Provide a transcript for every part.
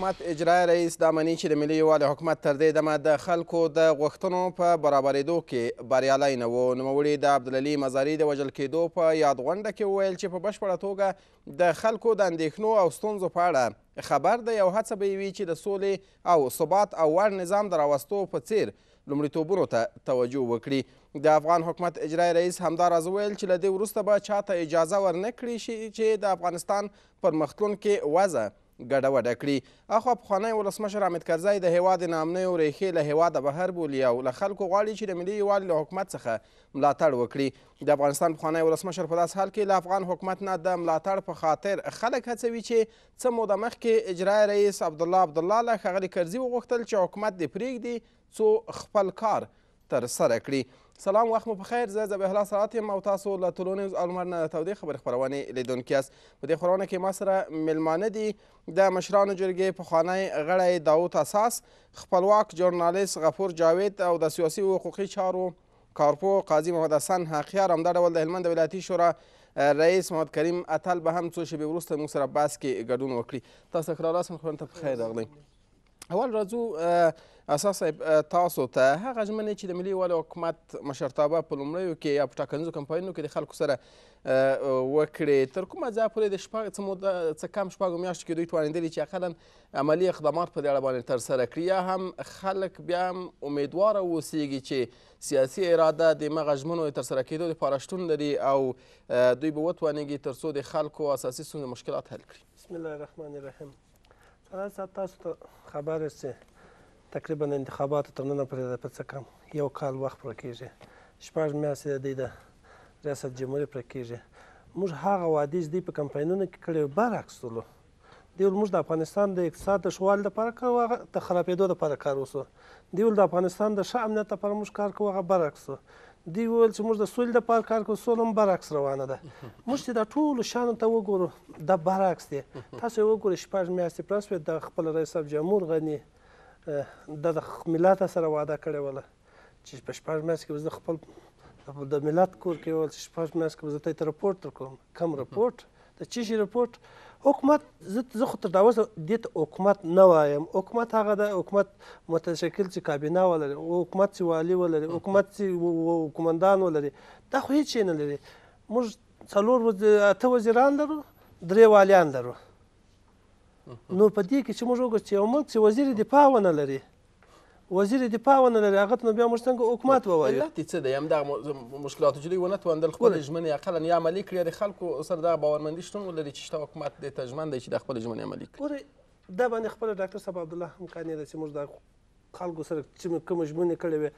حکومت اجرایه رئیس دا مني چې د ملي یووالي حکومت تر دې دمه د خلکو د غوښتنو په برابرېدو کې بریالی نه و نوموړي د عبدالعلي مزاري د وژل کېدو په یاد غونډه کې وویل چې په بشپړه توګه د خلکو د اندېښنو او ستونزو په اړه خبر دی او هڅه به یې وي چې د سولې او ثبات او وړ نظام د راوستو په څیر لومړیتوبونو ته توجه وکړي د افغان حکومت اجرای رئیس همداراز وویل چې له دې وروسته به چاته اجازه ورنه کړي شي چې د افغانستان پرمختلونکې وضع ګډوډه کړي اخوا پخوانی ولسمشر حامد کرزی د هېواد د نامنیو ریښې له هېواده بهر بولي او له خلکو غواړي چې د ملي یووالي له حکومت څخه ملاتړ وکړي د افغانستان پخوانی ولسمشر په داسې حال کې له افغان حکومت نه د ملاتړ په خاطر خلک هڅوي چې څه موده مخکې اجرایي رئیس عبدالله عبدالله له ښاغلي کرزي وغوښتل چې حکومت دې پرېږدي څو خپل کار ترسره کړي سلام وخت مو په خیر زه ذبیحالله ساعت یم او تاسو له طلوع نیوز المر نه د تودې خبرې خپرونې لیدونکي یاست په دې خپرونه کې ما سره میلمانه دي د مشرانو جرګې پخوانی غړی داود اساس خپلواک ژورنالیست غفور جاوید او د سیاسي او حقوقي چارو کارپو قاضي محمد حسن حقیار همدا ډول د هلمند د ولایتي شورا رئیس محمد کریم اتل به هم څو شیبې وروسته موږ سره بحث کې ګډون وکړي تاسو ښه راغلاست خپرونې ته په خیر راغلئ اول راځو اساس تاسو ته هغه ژمنې چې د ملي والي حکومت مشرتابه په لومړیو کې یا په ټاکنیزو کمپاینونو کې د خلکو سره وکړې تر کومه ځایه پورې د شپږ څه موده څه کم شپږو میاشتو کې دوی توانېدلي چې اقلا عملي اقدامات په دې اړه باندې ترسره کړي یا هم خلک بیا هم امیدواره اوسیږي چې سیاسي اراده د مغه ژمنو د ترسره کېدو دپاره شتون لري او دوی به وتوانېږي تر څو د خلکو اساسي ستونزې مشکلات حل کړي بسم الله الرحمن الرحیم راز تاسو ته خبر اوسې تقریبا انتخابات تر نن پورې په څه کم یو کال وخت پر کېږي شپږ میاشتې د د ریاست جمهوریت پر کېږي موږ هغه وعدې چې دوی په کمپاینونو کې کړي برعکس تلو دیول موږ د افغانستان د اقتصاد د شوال لپاره کار واغه د خرابېدو لپاره کار وسو دیول د افغانستان د ښه امنیت لپاره موږ کار کوو هغه برعکس دوی وویل چې موږ د سولې لپاره کار کوو سوله هم برعکس روانه ده موږ چې دا ټولو شیانو ته وګورو دا برعکس دی تاسو یې وګورئ شپږ میاشتې پرسوې د خپل رئیس صاحب جمهور غني دا د ملت سره وعده کړې وله چې په شپږ میاشت کې به زه خپل د ملت کور کې وویل چې شپږ میاشت کې به زه ته رپورټ درکوم کم رپورټ د چی شي رپورټ حکومت زه خو تر اوسه دې ته حکومت نه وایم حکومت هغه د حکومت متشکل چې کابینه ولري حکومت چې والي ولري حکومت چې کومندان ولري دا خو هیڅ نه لري موږ څلور اته وزیران لرو درې والیان لرو نو په دې کې چې موږ وګورو چې یو ملک چې وزیر دفاع ونه لري وزیر دفاع ونه لري هغه ته نو بیا موږ څنګه حکومت ووایو علت یې څه دی همدغه مشکلاتو چې دوی ونه توانېدل خپلې ژمنې اقلا یا عملي کړي د خلکو سره دغه باورمندي شتون ولري چې شته حکومت دې ته ژمن دی چې د خپلې ژمنې عملي کړي دا باندې خپله ډاکټر صاحب عبدالله هم قانع دی چې موږ د خلکو سره چې کومې ژمنې کړې وې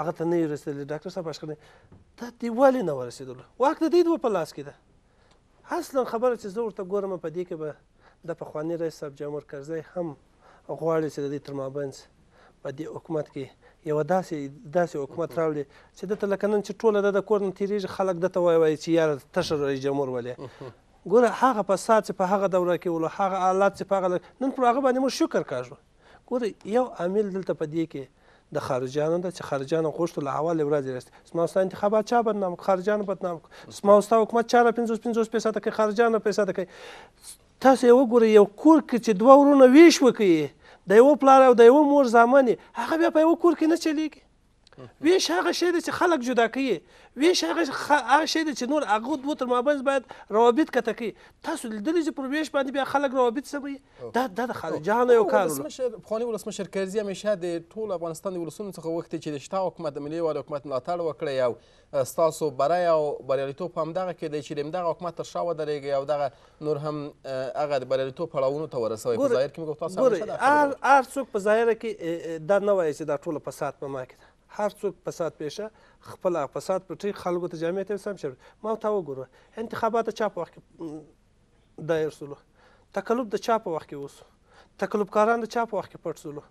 هغه ته نه یې رسېدلې ډاکټر صاحب اشکرنی دا دې ولې نه ورسېدلو واک د دوی دوه په لاس کې ده اصلا خبره چې زه ورته ګورم په دې کې به د پخواني رئیس صاحب جمهور کرزی هم غواړي چې د دې تر مابینځ په دې حکومت کې یو داسې داسې حکومت راوړي چې دته لکه نن چې ټوله د کور نه تیریږي خلک دته وایي وایي چې یاره تشه رئیس جمهور ولې ګوره هغه فساد چې په هغه دوره کې ولو هغه آلات چې په هغه نن پر هغه باندې موږ شکر کاږو ګوره یو عامل دلته په دې کې د خارجانو ده چې خارجانو غوښتو له حواله ورځې راست سما اوستا انتخابات چا بدنام خارجانو بدنام سما اوستا حکومت چا 50 50 پیسې ته کوي خارجانو پیسې ته کوي تاسو یو ګورئ یو کور کې چې دوه ورونه ویش وکړي د یوه پلار او د یوه مور زامن هغه بیا په یوه کور کې نه چلیږي ویش هغه شی دی چې خلک جدا کوي ویش هغه هغه شی دی چې نور هغه دوه تر مابین باید روابط کته کوي تاسو لیدلی چې پر ویش باندې بیا خلک روابط سموي دا دا د خارجانو یو کار پخواني ولسمشر کرزي همیشه د ټول افغانستان د ولسونو څخه وخت چې د شته حکومت د ملي والي حکومت ملاتړ وکړي او ستاسو برای او بریالیتوب همدغه کې دی چې دغه حکومت تر شا ودرېږي او دغه نور هم هغه د بریالیتوب پړاوونو ته ورسوي په ظاهر کې موږ تاسو هر څوک په ظاهره کې دا نه وایي چې دا ټول فساد په ما کې هر څوک فساد پېشه خپل فساد پټي خلکو ته جامعه ته سم شي ما ته وګوره انتخابات چا په وخت کې دایر سولو تکلب د چا په وخت کې اوس تکلبکاران د چا په وخت کې پټ سولو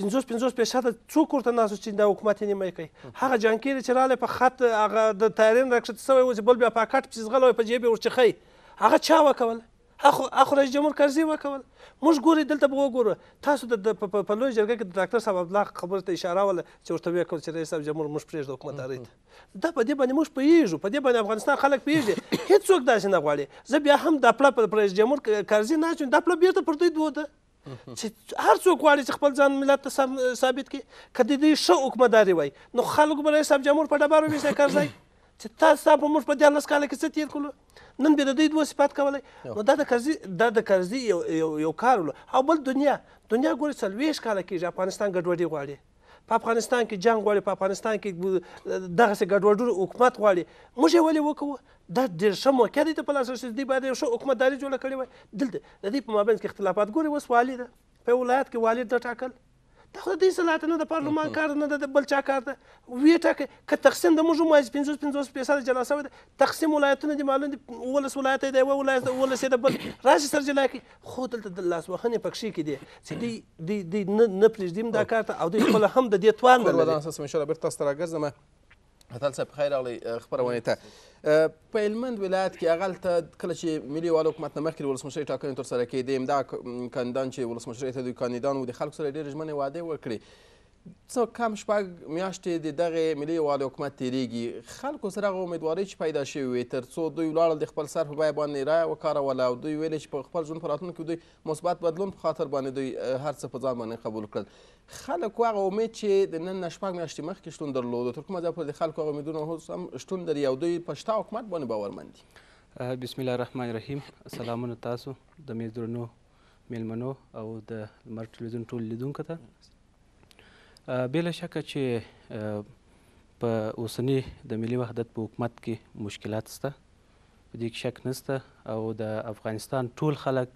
پنځوس پنځوس پیسې څوک ورته ناسو چې دا حکومت یې نیمه کوي هغه جانکیر چې رااله په خط هغه د تارین راکښته سوی و چې بل بیا په کټ پسې ځغلوي په جیب یې ورچخی هغه چا وکول اخرج جمهور کرزي وکول موږ ګوري دلته به وګورو تاسو د په لوی جرګه کې د ډاکټر صاحب عبدالله خبرې ته اشاره وله چې ورته ویې کول چې رئیس صاحب جمهور موږ پرېږدو حکومتدارۍ ته دا په دې باندې موږ پوهېږو په دې باندې افغانستان خلک پوهېږي هېڅوک داسې نه غواړي زه بیا هم دا پړه په رئیس جمهور کرزي نه اچوم دا پړه بېرته پر دوی دوده چې هر څوک غواړي چې خپل ځان ملت ته ثابت کړي که د دوی ښه حکومتداري وای نو خلک به رئیس صاحب جمهور په ډبر وویسي کرزی چې تاسو په موږ په دیارلس کاله کې څه تېر کړو نن به د دوی دوه صفات کولی نو دا د کرزي دا د کرزي یو یو کار او بل دنیا دنیا ګورې څلوېښت کاله کېږي افغانستان ګډوډي غواړي په افغانستان کې جنگ غواړي په افغانستان کې دغسې ګډوډ حکومت غواړي موږ یې ولې وکړو دا ډېر ښه موقع دی ته په لاس رسېد دوی باید یو ښه حکومتداري جوړه کړې وای دلته د دې په مابین کې اختلافات ګورې اوس والي ده په ولایت کې والي نه ټاکل دا خو د دې صلاحیت نه د پارلمان کار نه د بل چا کار ده ویې ټاکئ که تقسیم د موږ وایي پنځوس پنځوس فیصده جلا سوی ده تقسیم ولایتونه دي معلوم دي اولس ولایت دی یوه ولایت اولس یې د بل راشي سر جلا کړي خو دلته د لاسوهنې پکښې کې دي چې دوی دوی دوی نه پرېږدي دا کار ته او دوی خپله هم د دې توان نه لري هتل صاحب خیر راغلی خبرونې ته په هلمند ولایت کې هغلته کله چې ملي والو حکومت نه مخکې د ولسمشرۍ ټاکنې ترسره کېدې همدا کاندیدان چې ولسمشرۍ ته دوی کاندیدان وو د خلکو سره ډېرې ژمنې وعدې وکړې څه کم شپږ میاشتې د دغې ملي یووالي حکومت تیریږي خلکو سره هغه امیدوارۍ چې پیدا شوې وې تر څو دوی ولاړل د خپل سر په بیه باندې رایه وکاروله او دوی ویلې چې په خپل ژوند په راتلونکي دوی مثبت بدلون په خاطر باندې دوی هر څه په ځان باندې قبول کړل خلکو هغه امید چې د نن نه شپږ میاشتې مخکې شتون درلودو تر کومه ځایه پورې د خلکو هغه امیدونه اوس هم شتون لري او دوی په شته حکومت باندې باورمند دي بسم الله الرحمن الرحیم سلامونه تاسو د میز درنو میلمنو او د لمر ټلویزیون ټول لیدونکو ته بلا شکه چې په اوسنی د ملي وحدت په حکومت کې مشکلات شته په دې کې شک نشته او د افغانستان ټول خلک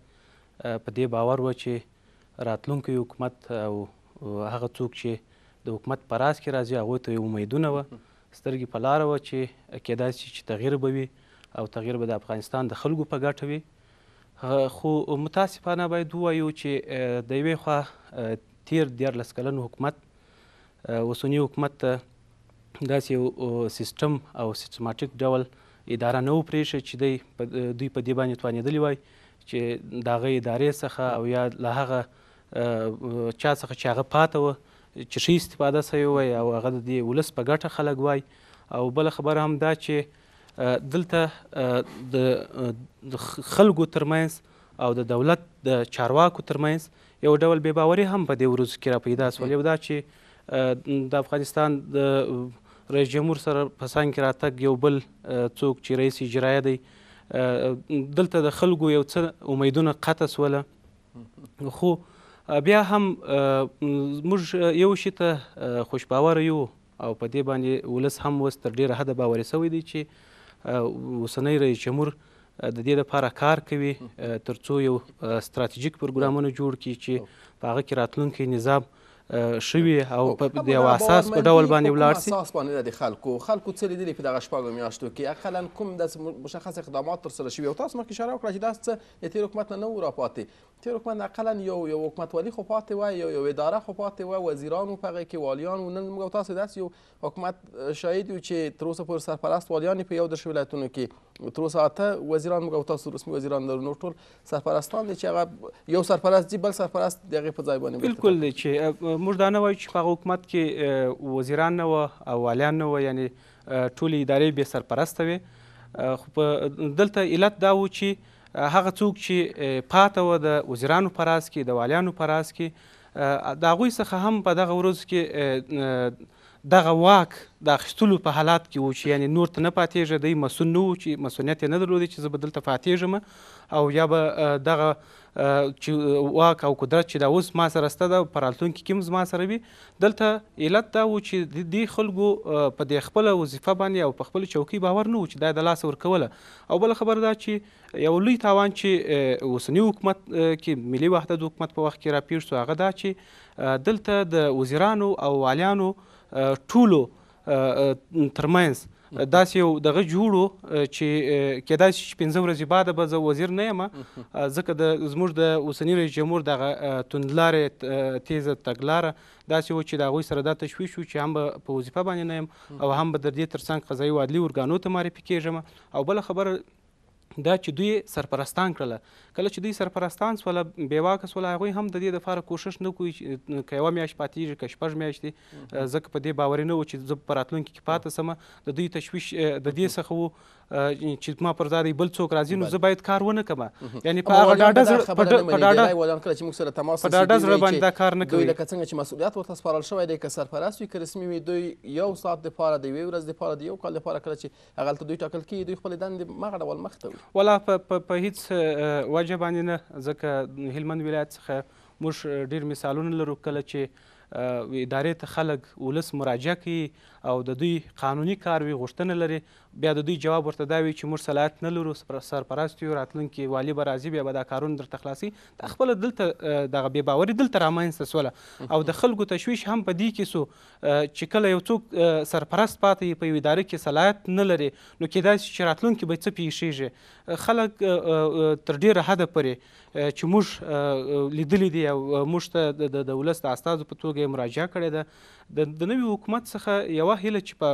په دې باور و چې راتلونکی حکومت او هغه څوک چې د حکومت په راس کې راځي هغوی ته امیدونه وه سترګې په لاره وه چې کېدای شي چې تغییر به وي او تغییر به د افغانستان د خلکو په ګټه وي خو متاسفانه باید ووایو چې د یوې خوا تیر دیارلس کلن حکومت اوسنی حکومت ته داسې یو سیستم او سیستماتیک ډول اداره نه پرېښه چې دی دوی په دې باندې توانېدلی وای چې د هغه ادارې څخه او یا له هغه چا څخه چې هغه پاته وه چې ښه استفاده سوې وای او هغه د دې ولس په ګټه خلک وای او بله خبره هم دا چې دلته د خلکو ترمنځ او د دولت د چارواکو ترمنځ یو ډول بې باوري هم په دې ورځو کې را پیدا سول یو دا چې د افغانستان د رئیس جمهور سره په څنګ کې راتګ یو بل څوک چې رئیس اجرایه دی دلته د خلکو یو څه امیدونه قطع سوله خو بیا هم موږ یو شي ته خوشباور یو او په دې باندې ولس هم اوس تر ډیره حده باوري سوی دی چې اوسنی رئیس جمهور د دې لپاره کار کوي ترڅو یو ستراتیژیک پروګرامونه جوړ کړي چې په هغه کې راتلونکی نظام شوي او په د یو اساس په ډول باندې ولاړ سي اساس باندې د خلکو خلکو څه لیدلی په دغه شپږو میاشتو کې اقلا کوم د مشخص اقدامات تر سره شوي او تاسو مخکې اشاره وکړه چې دا څه د تیر حکومت نه و راپاتې تیر حکومت اقلا یو یو حکومتوالي خو پاتې وای یو یو اداره خو پاتې وای وزیرانو په هغه کې والیانو نن موږ تاسو داس یو حکومت شاهد یو چې تر اوسه پورې سرپرست والیان په یو درش ولایتونو کې تر اوسه اته وزیران موږ تاسو رسمي وزیران درو نور ټول سرپرستان دي چې هغه یو سرپرست دي بل سرپرست د هغې په ځای باندې بالکل دی چې موږ دا نه وایو چې په هغه حکومت کې وزیران نه وه او والیان نه وه یعنې ټولې ادارې بې سرپرسته وې خو په دلته علت دا و چې هغه څوک چې پاته و د وزیرانو په راس کې د والیانو په راس کې د هغوی څخه هم په دغه ورځو کې دغه واک د اخیستلو په حالات کې و چې یعنی نور ته نه پاتېږه دی مسؤل نه و چې مسؤلیت یې نه درلودی چې زه به دلته پاتېږم او یا به دغه چې واک او قدرت چې دا اوس ما سره سته دا په راتلونکي کې هم زما سره وي دلته علت دا و چې د دې خلکو په دې خپله وظیفه باندې او په خپله چوکۍ باور نه و چې دا د لاسه ورکوله او بله خبره دا چې یو لوی تاوان چې اوسني حکومت کې ملي وحدت حکومت په وخت کې راپېښ شو هغه دا چې دلته د وزیرانو او والیانو ټولو ترمنځ داسې یو دغه جوړو چې کېدای شي پنځه ورځې بعد به زه وزیر نه یم ځکه د زموږ د اوسني رئیس جمهور دغه توندلارې تیزه تګلاره داسې و چې د هغوی سره دا تشویش و چې هم به په وظیفه باندې نه یم او هم به د دې ترڅنګ قضایي او عدلي ارګانو ته معرفي کېږم او بله خبره دا چې دوی سرپرستان کړل کله چې دوی سرپرستان سول بیواک سول هغه هم د دې لپاره کوشش نه کوي چې یو میاش پاتې کې شپږ میاشتې زکه په دې باور نه و چې زب پراتلونکو کې پاتې سم د دوی تشویش د دې څخه وو چې ما پر ځای بل څوک راځي نو زه باید کار ونه کړم یعنی په هغه ډاډه په ډاډه کله چې موږ سره تماس په ډاډه زړه باندې دا کار نه کوي لکه څنګه چې مسؤلیت ورته سپارل شوی دی که سرپرست وي که رسمي وي دوی یو ساعت لپاره د یوې ورځې لپاره د یو کال لپاره کله چې هغه دوی ټاکل کیږي دوی خپل دندې مغه ډول مخته وي ولا په هیڅ وجه باندې نه ځکه هلمند ولایت څخه موږ ډیر مثالونه لرو کله چې ادارې ته خلک ولس مراجعه کوي او د دوی قانوني کاروي غوښتنه لري بیا د دوی جواب ورته دا وي چې موږ صلاحیت نه لرو سرپرست یو راتلونکي والي به راځي بیا به دا کارونه درته خلاصي دا خپله دلته دغه بې باوري دلته رامنځته سوله او د خلکو تشویش هم په دې کې سو چې کله یو څوک سرپرست پاتې په یوې اداره کې صلاحیت نه لري نو کېدای شي چې راتلونکي به څه پیښیږي خلک تر ډېره حده پورې چې موږ لیدلی دی او موږ ته د ولس د استادو په توګه مراجعه کړې ده د د نوي حکومت څخه یو هله چې په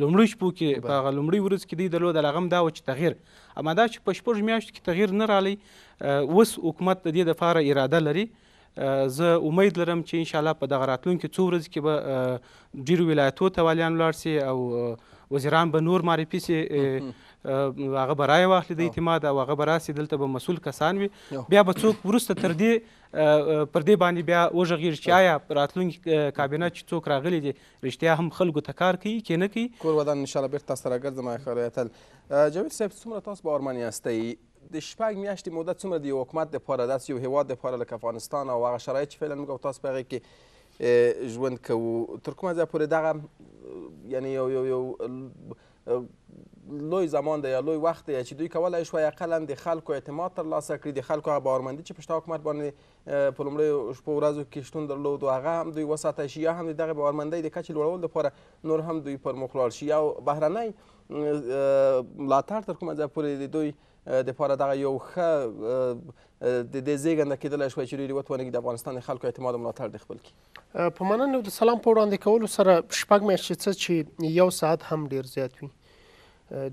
لومړی شپو کې په لومړی ورځ کې دی درلود لغم دا و چې تغییر اما دا چې په شپږ میاشتو کې تغییر نه رالی اوس حکومت د دې لپاره اراده لري زه امید لرم چې ان شاء الله په دغه راتلونکو څو ورځو کې به ډیرو ولایتو ته والیان لاړ شي او وزیران به نور معرفي سي هغه به رایه واخلي د اعتماد او هغه به راسي دلته به مسول کسان وي بیا به څوک وروسته تر دې پر دې باندې بیا وغږیږي چې آیا راتلونکي کابینه چې څوک راغلي دي رښتیا هم خلکو ته کار کوي کې نه کوي کور ودان انشاءالله بېرته تاسو ته راګرځم آخر اتل جاوید صاحب څومره تاسو به ارمان یاستئ د شپږ میاشتې مودت څومره د یو حکومت دپاره داسې یو هیواد دپاره لکه افغانستان او هغه شرایط چې فعلا موږ او تاسو په هغې کې ژوند کوو ترکمنځه پورې دغه یعنی یو یو یو لوی زمان دی یا لوی وخت دی چې دوی کولی شوی اقلا د خلکو اعتماد ترلاسه کړي د خلکو هغه باورمندي چې پشته حکومت باندې په لومړیو شپو ورځو کې شتون درلود هغه هم دوی وساتی شي یا هم د دغې باورمندۍ د کچې لوړولو لپاره نور هم دوی پر مخ شي او بهرنی ملاتړ تر کومه ځای پورې د دوی د پاره دغه یو ښه د دې زیږنده کېدلی شوی چې دوی وتوانېږي د افغانستان د خلکو اعتماد او ملاتړ د خپل کړي په مننې او د سلام په وړاندې کولو سره شپږ میاشتې څه چې یو ساعت هم ډیر زیات وي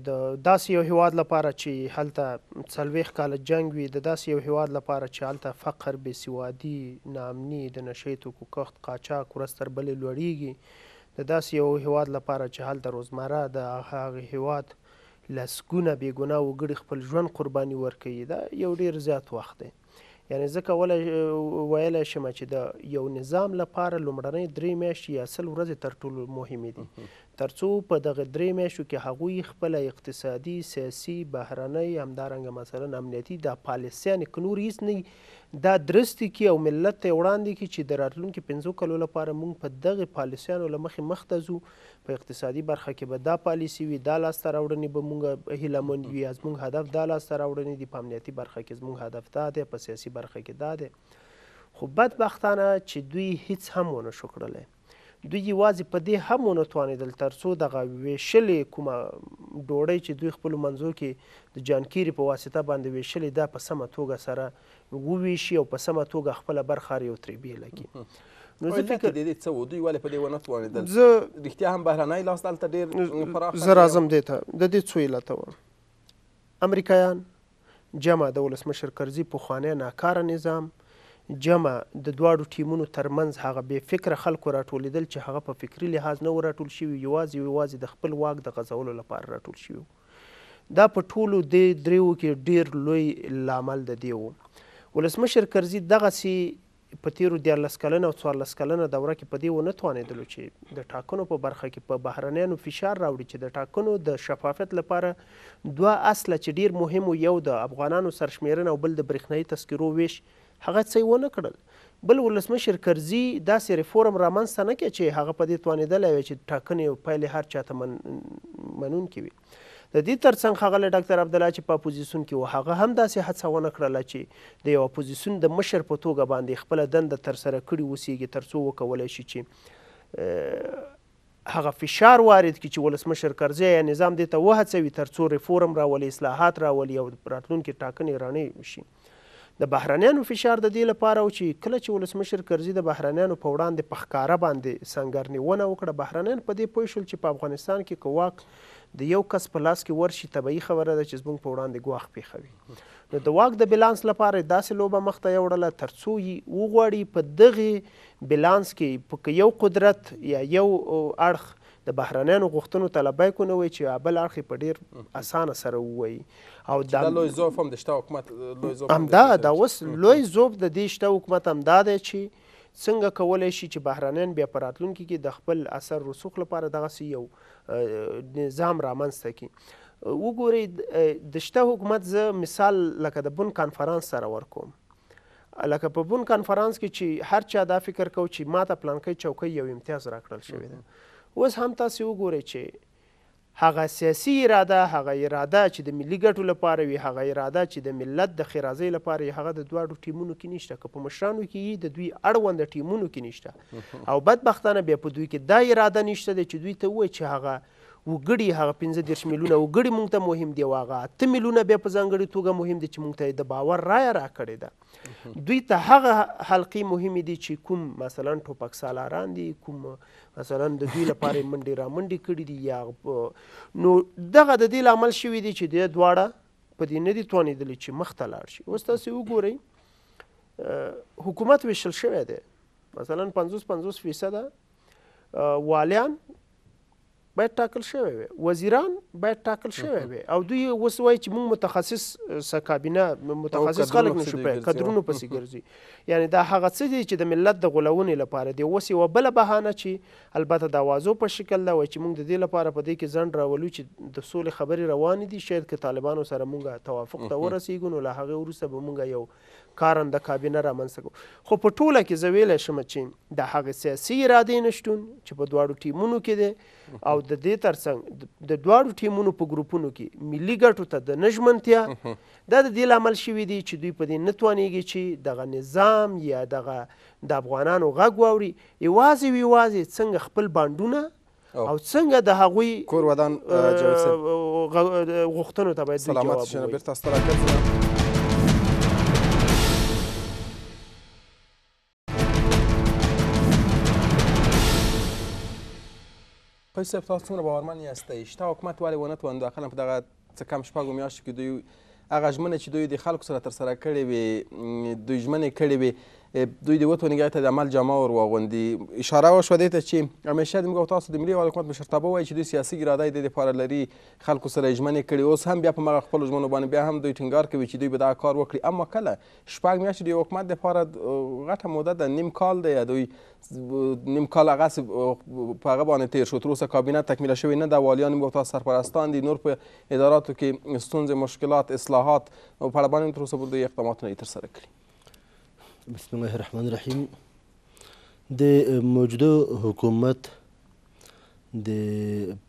د داسې یو هیواد لپاره چې هلته څلوېښت کاله جنګ وي د داسې یو هیواد لپاره چې هلته فقر بېسوادي ناامني د نشې توکو کښت قاچاق ورځ تر بلې لوړېږي د داسې یو هیواد لپاره چې هلته روزمره د هغه هیواد لسګونه بې ګناه وګړي خپل ژوند قرباني ورکوي دا یو ډیر زیات وخت دی یعنی زه کولی ویلی شم چې د یو نظام لپاره لومړنۍ درې میاشتې یا سل ورځې تر ټولو مهمې دي ترڅو په دغه درې میاشتو کې هغوی خپله اقتصادي سیاسي بهرنۍ همدارنګه مثلا امنیتي دا پالیسیانې که نور هیڅ نه دا درستې کړي او ملت ته یې وړاندې کړي چې د راتلونکي پنځو کلو لپاره موږ په دغې پالیسیانو له مخې مخته ځو په اقتصادي برخه کې به دا پالیسي وي دا لاسته راوړنې به موږ هیلهمند وي زموږ هدف دا لاسته راوړنې دي په امنیتي برخه کې زموږ هدف دا دی په سیاسي برخه کې دا دی خو بدبختانه چې دوی هیڅ هم ونه شو کړلی دوی یوازې په دې هم ونه توانېدل تر څو دغه ویشلې کومه ډوډۍ چې دوی خپلو منځو کې د جانکیري په واسطه باندې ویشلې دا په سمه توګه سره وویشي او په سمه توګه خپله برخه هر یو ترې بېله کړي نو زه فکر د دې څه و دوی ولې په دې ونه توانېدل زه رښتیا هم بهرنی لاس دلته ډېر پراخ زه راځم دې ته د دې څو علته و امریکایان جمع د ولسمشر کرزي پخوانی ناکاره نظام جمع د دواړو ټیمونو ترمنځ هغه بې فکره خلکو راټولیدل چې هغه په فکری لحاظ نه و راټول شوي یوازې یوازې د خپل واک د غځولو لپاره راټول شوي دا په ټولو دې دریو کې ډیر لوی لامل د دې و ولسمشر کرزي دغسې په تیرو دیارلس کلنه او څوارلس کلنه دوره کې په دې ونه توانېدلو چې د ټاکنو په برخه کې په بهرنیانو فشار راوړي چې د ټاکنو د شفافیت لپاره دوه اصله چې ډیر مهم یو د افغانانو سرشمېرنه او بل د برېښنایي تذکرو ویش هغه څه یې ونه کړل بل ولسمشر کرزي داسې ریفورم رامنځته نه کړ چې هغه په دې توانېدلی وی چې ټاکنې او پایلې هر چا ته من منونکې وي د دې ترڅنګ ښاغلی ډاکټر عبدالله چې په اپوزیسیون کې و هغه هم داسې هڅه ونه کړله چې د یو اپوزیسیون د مشر په توګه باندې خپله دنده ترسره کړې اوسیږي تر څو وکولی شي چې هغه فشار وارد کی چې ولسمشر کرزی یا نظام دې ته وهڅوي تر څو ریفورم راولي اصلاحات راولي او راتلونکي ټاکنې رانې شي د بهرانیانو فشار د دې لپاره او چې کله چې ولسمشر کرزي د بهرانیانو په وړاندې په ښکاره باندې سنګرنیونه وکړه بهرانیان په دې پوه شول چې په افغانستان کې که واک د یو کس په لاس کې ورشي طبیعي خبره ده چې زموږ په وړاندې ګواښ پېښوي نو د واک د بیلانس لپاره داسې لوبه مخته یوړله تر څو یې وغواړي په دغې بیلانس کې په یو قدرت یا یو اړخ د بهرانیانو غوښتنو ته لبیک ونه وایي چې بل اړخ په ډېر اسانه سره ووایي او دا لوی ظوف هم د شته حکومت لوی ظوف همدا دا اوس لوی ظوف د دې شته حکومت همدا دی چې څنګه کولی شي چې بهرانیان بیا په راتلونکي کې د خپل اثر رسوخ لپاره دغسې یو نظام رامنځته کړي وګورئ د شته حکومت زه مثال لکه د بن کانفرانس سره ورکوم لکه په بون کانفرانس کې چې هر چا دا فکر کو چې ما ته پلانکی چوکۍ یو امتیاز راکړل شوی ده اوس هم تاسو وګورئ چې هغه سیاسي اراده هغه اراده چې د ملي ګټو لپاره وي هغه اراده چې د ملت د ښېرازۍ لپاره وي هغه د دواړو ټیمونو کې نشته که په مشرانو کې وي د دوی اړونده ټیمونو کې نشته او بدبختانه بیا په دوی کې دا اراده نشته دی چې دوی ته ووایي چې هغه وګړي هغه 15 دیرش میلیونه وګړي مونږ ته مهم دی واغه اته میلیونه بیا په ځانګړي توګه مهم دي چې مونږ ته د باور رایه راکړې ده دوی ته هغه حلقې مهمې دي چې کوم مثلا ټوپک سالاران دي کوم مثلا د دوی لپاره منډې را منډې کړې دي یا نو دغه د دې لامل شوي دي چې د دواړه په دې نه دي توانېدلی چې مخ ته لاړ شي اوس تاسې وګورئ حکومت ویشل شوی دی مثلا 50 50 فیصده والیان باید ټاکل شوی وي وزیران باید ټاکل شوی وي او دوی اوس وایي چې موږ متخصص س کابینه متخصص خلک نشو پرې کډرونو پسې ګرځي یعنی دا هغه څه دي چې د ملت د غولونې لپاره دی اوس یوه بله بهانه چې البته د اوازو په شکل ده وایي چې موږ د دې لپاره په دې کې ځنډ راولو چې د سولې خبرې روانې دي شاید که طالبانو سره موږ توافق ته ورسیږو نو له هغې وروسته به موږ یو کارنده کابینه رامنځته کوو خو په ټوله کې زه ویلی شم چې د هغې سیاسي ارادې نشتون چې په دواړو ټیمونو کې دی او د دې ترڅنګ د دواړو ټیمونو په ګروپونو کې ملي ګټو ته د نژمنتیا دا د دې لامل شوي دی چې دوی په دې نه توانیږي چې دغه نظام یا دغه د افغانانو غږ واوري یوازې و یوازې څنګه خپل بانډونه او څنګه د هغوی کور ودان غوښتنو ته باید سلامت شنه بیرته ستړی حاج صاحب تاسو څومره باورمن یاستئ شته حکومت ولې ونه توان داخله په دغه څه کم شپږو میاشتو کې دوی هغه ژمنې چې دوی د خلکو سره ترسره کړې وې دوی ژمنې کړې وې دوی د وتو نګای ته د عمل جامه ور واغوندي اشاره وشوه دې ته چې همیشه د موږ تاسو د ملي حکومت مشرتابه وایي چې دوی سیاسي اراده یې د لپاره لري خلکو سره ژمنې کړي اوس هم بیا په مغه خپلو ژمنو باندې بیا هم دوی ټینګار کوي چې دوی به دا کار وکړي اما کله شپږ میاشتې د یو حکومت لپاره غټه موده ده نیم کال دی دوی نیم کال هغسې په هغه باندې تیر شو تر اوسه کابینه تکمیله شوې نه ده والیان موږ تاسو سرپرستان دي نور په اداراتو کې ستونزې مشکلات اصلاحات په اړه باندې تر اوسه دوی اقدامات نه ترسره کړي بسم الله الرحمن الرحیم د موجوده حکومت د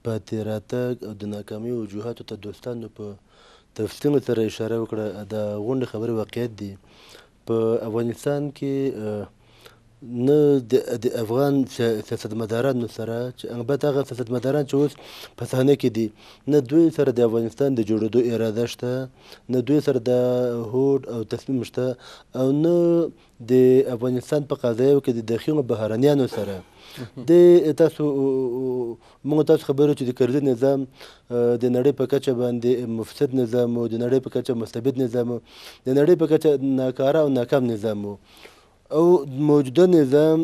پاتې راتګ او د ناکامۍ وجوهاتو ته دوستانو په تفصیل سره اشاره وکړه د غونډې خبرې واقعیت دي په افغانستان کې نه د افغان سیاستمدارانو سره چې البته هغه سیاستمداران چې اوس په صحنه کې دي نه دوی سره د افغانستان د جوړېدو اراده شته نه دوی سره د هوډ او تصمیم شته او نه د افغانستان په قضایو کې د داخلو بهرنیانو سره د تاسو موږ تاسو خبرو چې د کرزي نظام د نړۍ په کچه باندې مفسد نظام او د نړۍ په کچه مستبد نظام د نړۍ په کچه ناکاره او ناکام نظام و او موجوده نظام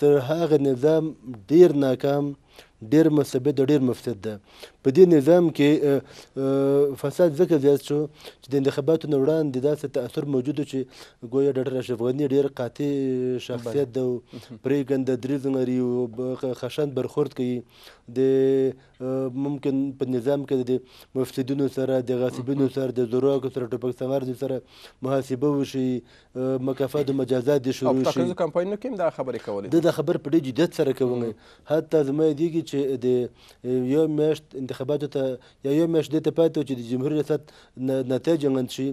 تر هغه نظام ډیر ناکام ډیر مثبت ډیر مفسد ده په دې نظام کې فساد ځکه زیات شو چې د انتخاباتو نه وړاندې داسې تاثر موجود چې ګویا ډاکټر اشرف غني ډیر قاطع شخصیت ده پرېګنده دریځ لري او خشن برخورد کوي د ممکن په نظام کې د مفسدینو سره د غاصبینو سره د زورواکو سره ټوپک سمارځو سره محاسبه وشي مکافات او مجازات دې شروع شي په ټاکنیزو کمپاینونو کې هم دا خبرې کولې دا خبر په ډېر جدیت سره کوي حتی زما یادېږي چې د یو میاشت انتخاباتو ته یا یو میاشت دې ته پاتې و چې د جمهوري ریاست نتایج غند شي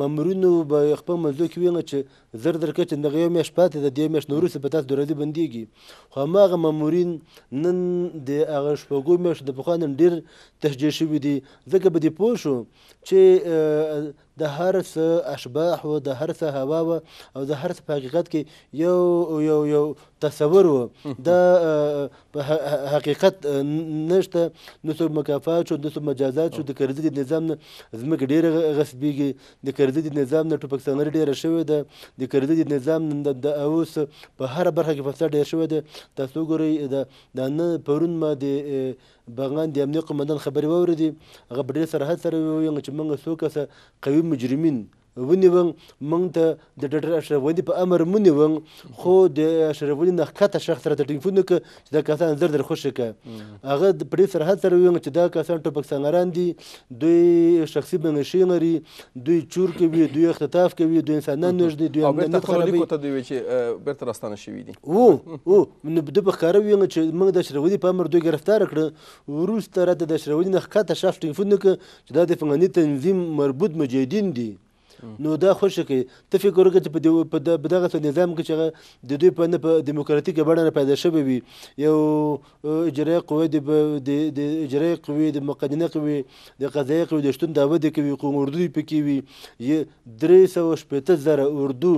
مامورینو به خپل منځو کې ویل چې زر درکه چې دغه یو میاشت پاتې د دې میاشت نورو څخه په تاسو درې بنديږي خو هغه مامورین نن د هغه شپږو میاشتو د پخوا نن ډېر تشجیع شوي دي ځکه به دې پوه شو چې د هر څه اشباح و د هر څه هوا و او د هر څه په حقیقت کې یو یو یو تصور و د حقیقت نشته نو څوک مکافات شو نو څوک مجازات شو د کرزي نظام نه زموږ ډېره غصبېږي د کرزي نظام نه ټوپک سنري ډېره شوې ده د کرزي نظام نه د اوس په هر برخه کې فساد ډېر شوی دی تاسو ګورئ د د نه پرون ما د بغان د امنیه قمندان خبرې واورېدې هغه په ډېر سرحد سره وویل چې موږ څو کسه قوي mujrimiin ونیوم موږ ته د ډاکټر اشرف غني په امر مونیوم خو د اشرف غني نه کته شخص سره ټلیفون وکړ چې دا کسان زر در خوشې کړه هغه د پولیس سرحد سره ویل چې دا کسان ټوپک سنګران دي دوی شخصي بنشي لري دوی چور کوي دوی اختطاف کوي دوی انسانان نږدې دوی امنیت خرابوي ته دوی چې بیرته راستانه شوي دي وو وو نو د په خاره ویل چې موږ د اشرف غني په امر دوی گرفتار کړ وروسته راته د اشرف غني نه کته شخص ټلیفون وکړ چې دا د فنګني تنظیم مربوط مجاهدین دي نو دا خوشی کوي ته فکر وکړه چې په دغه نظام کې چې هغه د دوی په نه په دیموکراتیکه بڼه نه پیدا شوی وي یو اجرایه قوې د د اجرایه قوې د مقننه قوې د قضایه قوې د شتون دعوه د کوي قوم اردو پکې وي درې سوه شپېته زره اردو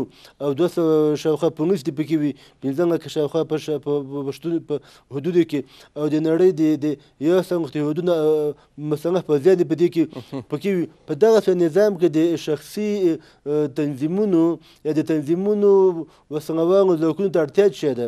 او دوه سوه شاوخوا پونس دي پکې وي پنځه لکه شاوخوا په پښتون په حدودو کې او د نړۍ د د یو څنګه حدودونه مصنف په زیاتې په دې کې پکې وي په دغه نظام کې د شخصي سیاسي تنظیمونو یا د تنظیمونو وسنوالو ځواکونو ته اړتیا څه ده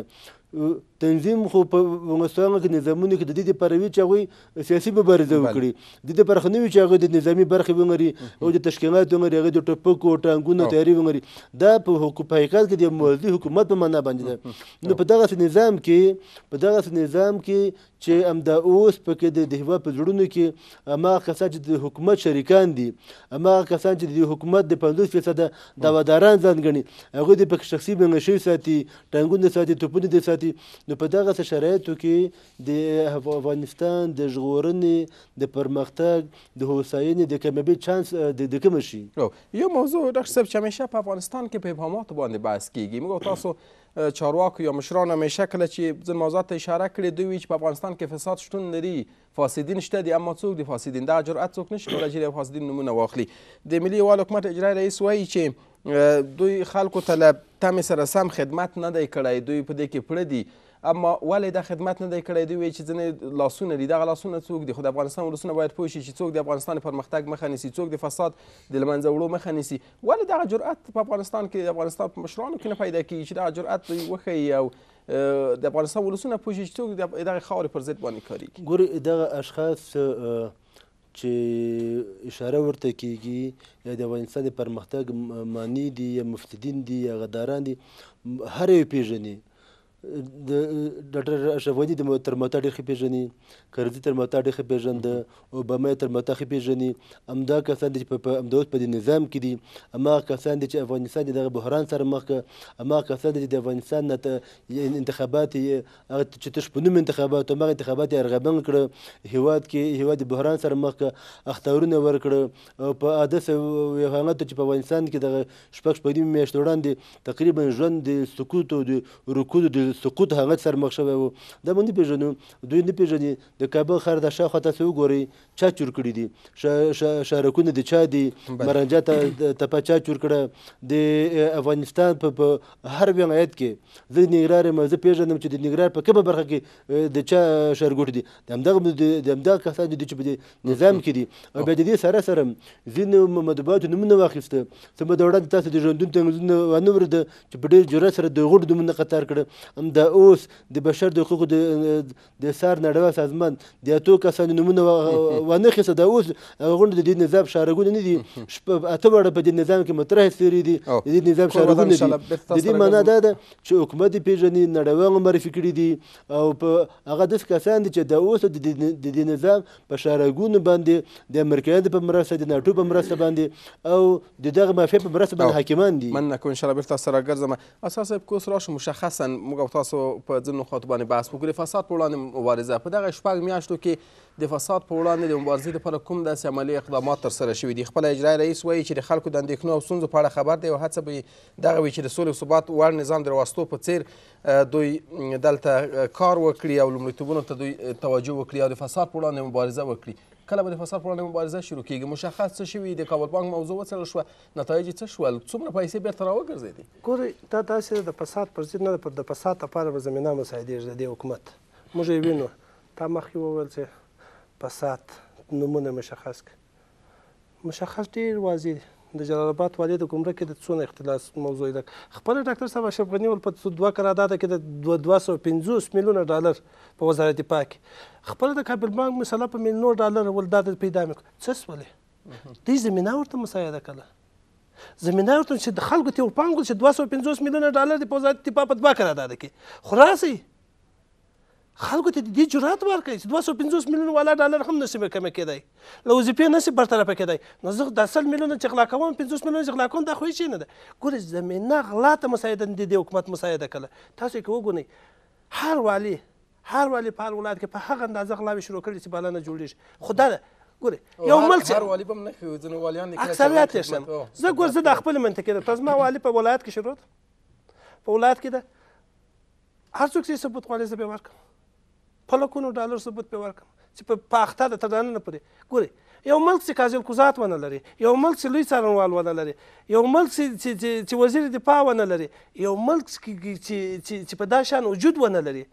تنظیم خو په افغانستان کې نظامونه کې د دې لپاره وي چې هغوی سیاسي مبارزه وکړي د دې لپاره خو نه وي چې هغوی د نظامي برخې ونغري او د تشکیلات ونغري هغوی د ټوپکو ټانګونو تیاري ونغري دا په حقیقت کې د موازي حکومت په معنا باندې ده نو په دغسې نظام کې په دغسې نظام کې چې امدا اوس پکې د هیوا په زړونو کې اما کسان چې د حکومت شریکان دي اما کسان چې د حکومت د 50 فیصد د وداران ځان غني هغه د پک شخصي بنشي ساتي ټنګونه ساتي توپونه دي ساتي نو نو په دغه شرایطو کې د افغانستان د ژغورنې د پرمختګ د هوساینې د کمیبي چانس د کم شي یو موضوع ډاکټر صاحب چې همیشه په افغانستان کې په ابهاماتو باندې بحث کیږي موږ تاسو چارواکو یا مشران همیشه کله چې ځینې موضوعات ته اشاره کړې دوی وایي چې په افغانستان کې فساد شتون لري فاسدین شته دي اما څوک دي فاسدین دا جرأت څوک نشي کولی چې د فاسدین نومونه واخلي د ملي یوال حکومت اجرایي رئیس وایي چې دوی خلکو ته له تمې سره سم خدمت نه دی کړی دوی په دې کې پړه دي اما ولې دا خدمت نه دی کړی دوی چې ځینې لاسونه دي دغه لاسونه څوک دي خو د افغانستان ولسونه باید پوه شي چې څوک د افغانستان پرمختګ مخه نیسي څوک د فساد د له منځه وړو مخه نیسي ولې دغه جرأت په افغانستان کې د افغانستان په مشرانو کې نه پیدا کیږي چې دغه جرأت حقیقت دوی وښیي او د افغانستان ولسونه پوهیږي چې څوک دغه خاورې پر ضد باندې کاریږي ګورې دغه اشخاص چې اشاره ورته کیږي یا د افغانستان د پرمختګ مانی دي یا مفتدین دي یا غداران دي هر یو پیژني د ډاکټر اشرف غني د تر ماته ډېر ښه پېژني کرزي تر ماته ډېر ښه پېژنده اوباما یې تر ماته ښه پېژني همدا کسان دي چې همدا اوس په دې نظام کې دي هماغه کسان دي چې افغانستان د دغه بحران سره مخ هماغه کسان دي چې د افغانستان نه انتخابات یې هغه چې تش په نوم انتخابات هماغه انتخابات یې رغبن کړه هیواد کې هیواد د بحران سره مخ اختارونه ورکړه په عادت یو حالت چې په افغانستان کې د شپږ شپږ میاشتې وړاندې تقریبا ژوند د سکوت او د رکود د سقوط هغه سر مخ شوی وو دا موږ نه پیژنو دوی نه پیژني د کابل ښار د شاخوا تاسو وګورئ چا چور کړي دي شارکونه د چا دي مرنجا تپه چا چور کړه د افغانستان په هر ولایت کې زه نګرار یم زه پیژنم چې د نګرار په کومه برخه کې د چا شارګوټ دي د همدغه د همدغه کسان دي چې په نظام کې دي او بیا د دې سره سره ځینو مدباتو نومونه واخیسته سمه د وړاندې تاسو د ژوندون تنګزونه ونه ورده چې په ډېر جرأت سره د غوټ دومره قطار کړه د اوس د بشر د حقوقو د سار نړیوال سازمان د اتو کسانو نومونه ونه اخیسته د اوس غونډه د دې نظام شارګونه نه دي اته وړه په دې نظام کې مطرح سری دي د دې نظام شارګونه دي د دې معنا دا ده چې حکومت پیژني نړیوال معرفي کړي دي او په هغه داس کسان دي چې د اوس د دې نظام په شارګونه باندې د امریکایانو په مرسته د ناتو په مرسته باندې او د دغه مافیا په مرسته باندې حاکمان دي مننه کوم ان شاء الله بیرته سره ګرځم اساسا کوس راشه مشخصا موږ تاسو په ځینو نقاطو باندې بحث وکړي فساد په وړاندې مبارزه په دغه شپږ میاشتو کې د فساد په وړاندې د مبارزې لپاره کوم داسې عملي اقدامات ترسره شوي دي خپل اجرایي رئیس وایي چې د خلکو د اندېښنو او ستونزو په اړه خبر دی او هڅه به یې دغه وي چې د سولې او ثبات وړ نظام د راوستو په څیر دوی دلته کار وکړي او لومړیتوبونو ته دوی توجه وکړي او د فساد په وړاندې مبارزه وکړي کله به د فساد پر وړاندې مبارزه شروع کیږي مشخص څه شوي د کابل بانک موضوع وڅېړل شوه نتایج یې څه شول څومره پیسې بیرته راوګرځېدې ګورئ دا داسې د فساد پر ضد نه ده د فساد لپاره به زمینه مساعدېږي د دې حکومت موږ یې وینو تا مخکې وویل چې فساد نمونه مشخص کړه مشخص ډېر واضح د جلال آباد والي د ګمرک کې د څونه اختلاس موضوع ده خپل ډاکټر صاحب اشرف غني ول په دوه قرارداد کې د 250 میلیونه ډالر په وزارت پاک خپل د کابل بانک مسله په میلیون ډالر ول داده پیدا مې څه سولې دې زمينه ورته مساعده کړه زمينه ورته چې د خلکو ته ورپانګل چې 250 میلیونه ډالر د وزارت پاک په دوه قرارداد کې خلاصي خلکو ته د دې جرأت ورکړئ چې دوه سوه پنځوس میلیونه والا ډالر هم نشي کمه کېدی له وظیفې نشي برطرفه کېدی نو زه دا سل میلیونه چې غلا کوم پنځوس میلیونه چې غلا کوم دا خو هېڅ نه ده ګورئ زمینه غلا ته مساعده د دې حکومت مساعده کړله تاسو یې که وګورئ هر والي هر والي په هر ولایت کې په هغه اندازه غلاوې شروع کړي چې بالا نه جوړېږي خو دا ګوري یو ملک هر والی به نه خو ځنه والیان اکثریت یې شم زه ګور زه د خپل منطقې د تاسو ما والی په ولایت کې شروع په ولایت کې ده هر څوک چې ثبوت غواړي زه به ورکړم په لکونو ډالر ثبوت پې ورکړم چې په پاخته ده تر دننه پورې ګورې یو ملک چې کاظم کوزات ونه لري یو ملک چې لوی څارنوال ونه لري یو ملک چې وزیر دفاع ونه لري یو ملک چې په دا شان وجود ونه لري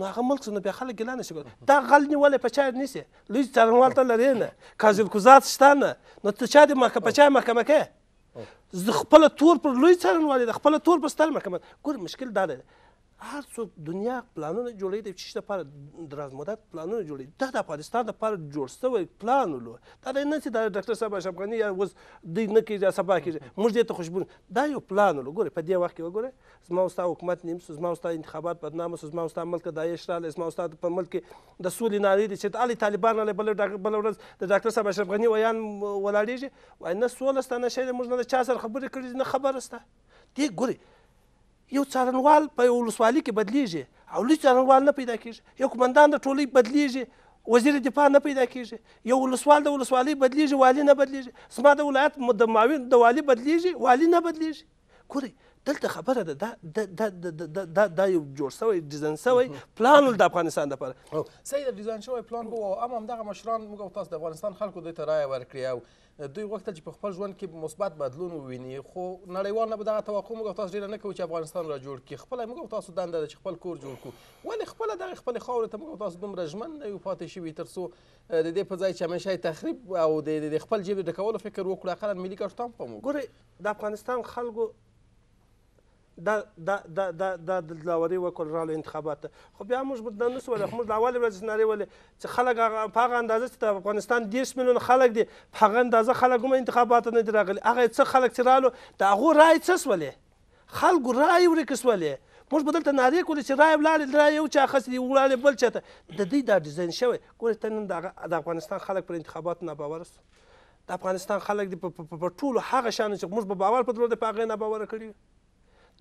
نو هغه ملک نو بیا خلک ګیله نشي کولی دا غل نیولی په چا نیسي لوی څارنوال ته لرې نه کاظم کوزات شته نه نو ته چا دې په چا محکمه کوې خپله تور پر لوی څارنوال د خپله تور پر ستر محکمه ګورې مشکل دا دی هر څوک دنیا پلانونه جوړوي د چیش لپاره درازمدت پلانونه جوړوي دا د افغانستان لپاره جوړ سوی پلان ولو دا نه چې د ډاکټر صاحب اشرف غني یا اوس دوی نه کوي یا سبا کوي موږ دې ته خوشبون دا یو پلان ولو ګورئ په دې وخت کې وګورئ زما او ستا حکومت نیم سو زما او ستا انتخابات بدنامه سو زما او ستا ملک دایش راله زما او ستا په ملک کې د سولې نارې دي چې علي طالبان له بل بل ورځ د ډاکټر صاحب اشرف غني ویان ولاړېږي وای نه سوله ستا نه شی موږ نه چا سره خبرې کړې نه خبره سته دې ګورئ یو څارنوال په ولسوالۍ کې بدلیږي او لوی څارنوال نه پیدا کیږي یو کمانډان د ټولۍ بدلیږي وزیر دفاع نه پیدا کیږي یو ولسوال د ولسوالۍ بدلیږي والی نه بدلیږي زما د ولایت د معاون د والي بدلیږي والی نه بدلیږي ګورئ دلته خبره ده دا دا دا دا دا یو جوړ شوی ډیزاین شوی پلان د افغانستان لپاره صحیح د ډیزاین شوی پلان وو هم همدغه مشران موږ تاسو د افغانستان خلکو دوی ته رایه ورکړي او دوی غوښتل چې په خپل ژوند کې مثبت بدلون وویني خو نړیوال نه به دغه توقع موږ تاسو ډېره نه کوو چې افغانستان را جوړ کړي خپله موږ تاسو دنده ده چې خپل کور جوړ کړو ولې خپله دغه خپلې خاورې ته موږ تاسو دومره ژمن نه یو پاتې شوي تر څو د دې په ځای چې همیشه تخریب او د خپل جیب ډکولو فکر وکړو اقلا ملي ګټو ته هم پام وکړو ګورئ د افغانستان خلکو دا دا دا دا دا دلاوري وکړ رااله انتخاباته خو بیا موږ دا نسو ولې موږ د اول ورځ سناري ولې چې خلک په هغه اندازه چې د افغانستان 10 میلیون خلک دي په هغه اندازه خلک هم انتخاباته نه دي راغلي هغه څه خلک چې رالو دا هغه رای څه سولې خلکو رای ورکس ولې موږ بدل ته نارې کولې چې رای ولاړې رای یو چا خسې ولاړې بل چاته د دې دا ډیزاین شوی ګورې ته نن د افغانستان خلک پر انتخاباتو ناباوره سو د افغانستان خلک دي په ټولو هغه شانو چې موږ به باور په درلوده په هغې ناباوره کړي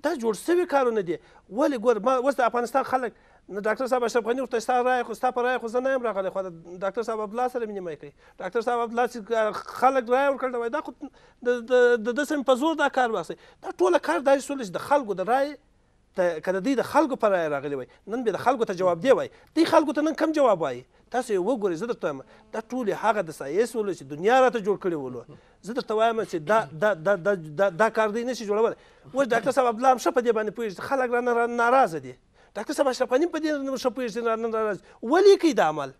دا جوړ سوي کارونه دي ولې ګور ما اوس د افغانستان خلک نه ډاکټر صاحب اشرف غني ورته ستا رایه خو ستا په رایه خو زه نه یم راغلی خو ډاکټر صاحب عبدالله سره مینه کوي ډاکټر صاحب عبدالله چې خلک رایه ورکړل وای دا خو د ده سره په زور دا کار واخلي دا ټوله کار داسې شول چې د خلکو د رایې ته که د دوی د خلکو پر رایه راغلی وای نن به د خلکو ته جواب دی وای دوی خلکو ته نن کم جواب وایي تاسو یې وګورئ زه درته وایم دا ټولې هغه د سایس ولو چې دنیا راته جوړ کړې ولو زه درته وایم چې دا دا دا دا دا, دا کار دی نشي جوړولی اوس ډاکټر صاحب عبدالله هم ښه په دې باندې پوهېږي خلک رانه ناراضه دي ډاکټر صاحب اشرف غني په دې ښه پوهېږي رانه ناراضه ولې کوي دا عمل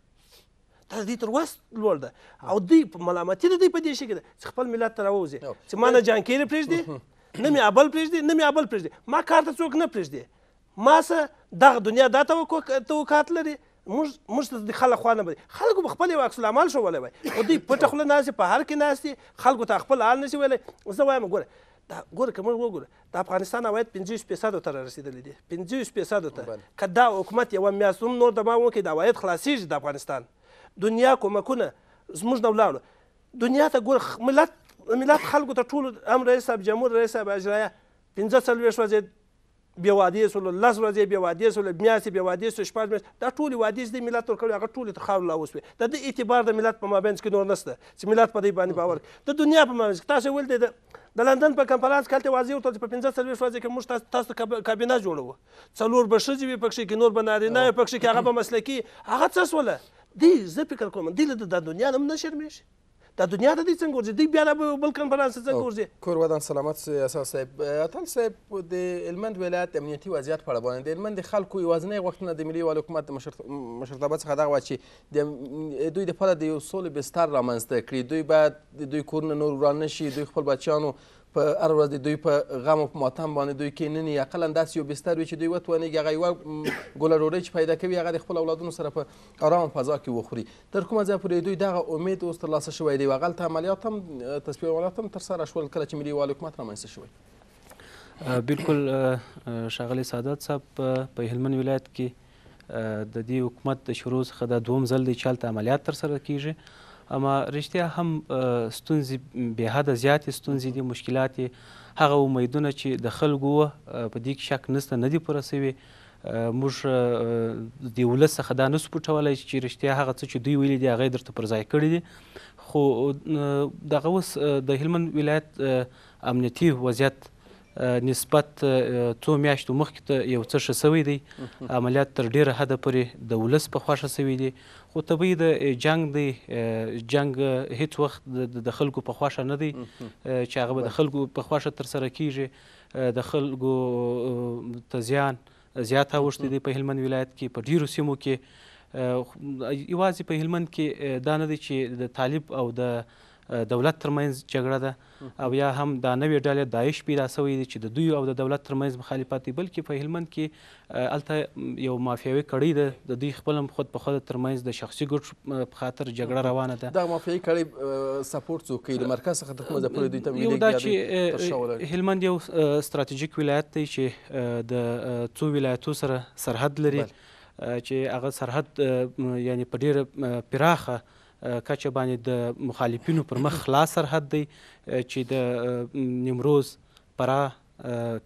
دا دوی تر وس لوړ ده او دوی ملامتي د دوی په دې شي کې ده چې خپل ملت ته راووځي چې ما نه جانکیرې پرېږدي نه مې ابل پرېږدي نه مې ابل پرېږدي ما کار ته څوک نه پرېږدي ما سه دغه دنیا دا توقعات لري موږ موږ ته د خلک خوا نه بده خلکو به خپل یو عکس العمل ښوولی وای خو دوی پټه خوله ناست په هر کې ناست دي خلکو ته خپل حال نه شي ویلی زه وایم ګوره دا ګوره که موږ وګوره د افغانستان عواید پنځه فیصدو ته رارسېدلی دي پنځه فیصدو ته که دا حکومت یوه میاشت هم نور دمام وکړي د عواید خلاصېږي د افغانستان دنیا کومکونه زموږ نه ولاړو دنیا ته ګوره ملت ملت خلکو ته ټولو هم رئیس صاحب جمهور رئیس صاحب اجرایه پنځه څلوېښت ورځې بې وعدې سولو لس ورځې بې وعدې سولو میاشتې بې وعدې سولو شپږ میاشتې دا ټولې وعدې چې دی ملت ورکړې هغه ټولې ته خاورې لاوسوې د دې اعتبار د ملت په مابینځ کې نور نشته چې ملت په دې باندې باور د دنیا په مابینځ کې تاسو ویل د د لندن په کنفرانس کې هلته واضح وتل چې په پنځه څلوېښت ورځې کې موږ تاسو ته کابینه جوړوو څلور به ښځې وي پکښې کې نور به نارینه وي پکښې کې هغه به مسلکي هغه څه شوله دی زه فکر کوم دی له د دنیا نه هم نه شرمېږي دا دنیا ته دی څنګه ورځي دی بیا به بل کنفرانس څنګه ورځي کور ودان سلامت اسان صاحب اتل صاحب د هلمند ولایت امنیتي وضعیت په اړه باندې د هلمند خلکو یوازینی غوښتنه د ملي والي حکومت مشرتابه څخه دغه وه چې دوی دپاره د یو سولې بستر رامنځته کړي دوی باید دوی کورونه نور وران نه شي دوی خپل بچیانو په هر ورځ د دوی په غم او په ماتم باندې دوی کینني اقلا داسې یو بستر وي چې دوی وتوانېږي هغه یوه ګوله ډوډۍ چې پیدا کوي هغه د خپل اولادونو سره په ارام فضا کې وخوري تر کومه ځای پورې دوی دغه امید اوس ترلاسه شوی دی و هغلته عملیات هم تصفیه عملیات هم ترسره شول کله چې ملي وال حکومت رامنځته شوی بلکل ښاغلی سادات صاحب په هلمند ولایت کې د دې حکومت د شروع څخه دا دوم ځل دی چې هلته عملیات ترسره کیږي اما رښتیا هم ستونزې به حد زیاتې ستونزې دي مشکلات هغه امیدونه چې د خلکو په دې کې شک نسته نه دي پوره سوي موږ د ولس څخه دا نسو پټولی چې رښتیا هغه څه چې دوی ویلي دي هغه درته پر ځای کړي دي خو دغه اوس د هلمند ولایت امنیتي وضعیت نسبت څو میاشتو مخکې یو څه ښه سوی دی عملیات تر ډیره حده پورې د ولس په خوښه سوی دی خو طبیعي د جنگ دی جنگ هیڅ وخت د خلکو په خوښه نه دی چې هغه به د خلکو په خوښه ترسره کیږي د خلکو ته زیان زیات اوښتی دی په هلمند ولایت کې په ډیرو سیمو کې یوازې په هلمند کې دا نه دی چې د طالب او د دولت ترمنځ جګړه ده او یا هم دا نوې ډلې داعش پیدا سوی دي چې د دوی او د دولت ترمنځ مخالفت دي بلکې په هلمند کې الته یو مافیاوي کړۍ ده د دوی خپل هم خود په خود ترمنځ د شخصي ګټو په خاطر جګړه روانه ده دا مافیايي کړۍ سپورټ څوک د مرکز څخه تر کومه ځای پورې دوی ته ملي ګټه هلمند یو ستراتیژیک ولایت دی چې د څو ولایتو سره سرحد لري چې هغه سرحد یعنی په ډیره پراخه کچه باندې د مخالفینو پر مخ خلاص سرحد دی چې د نیمروز پرا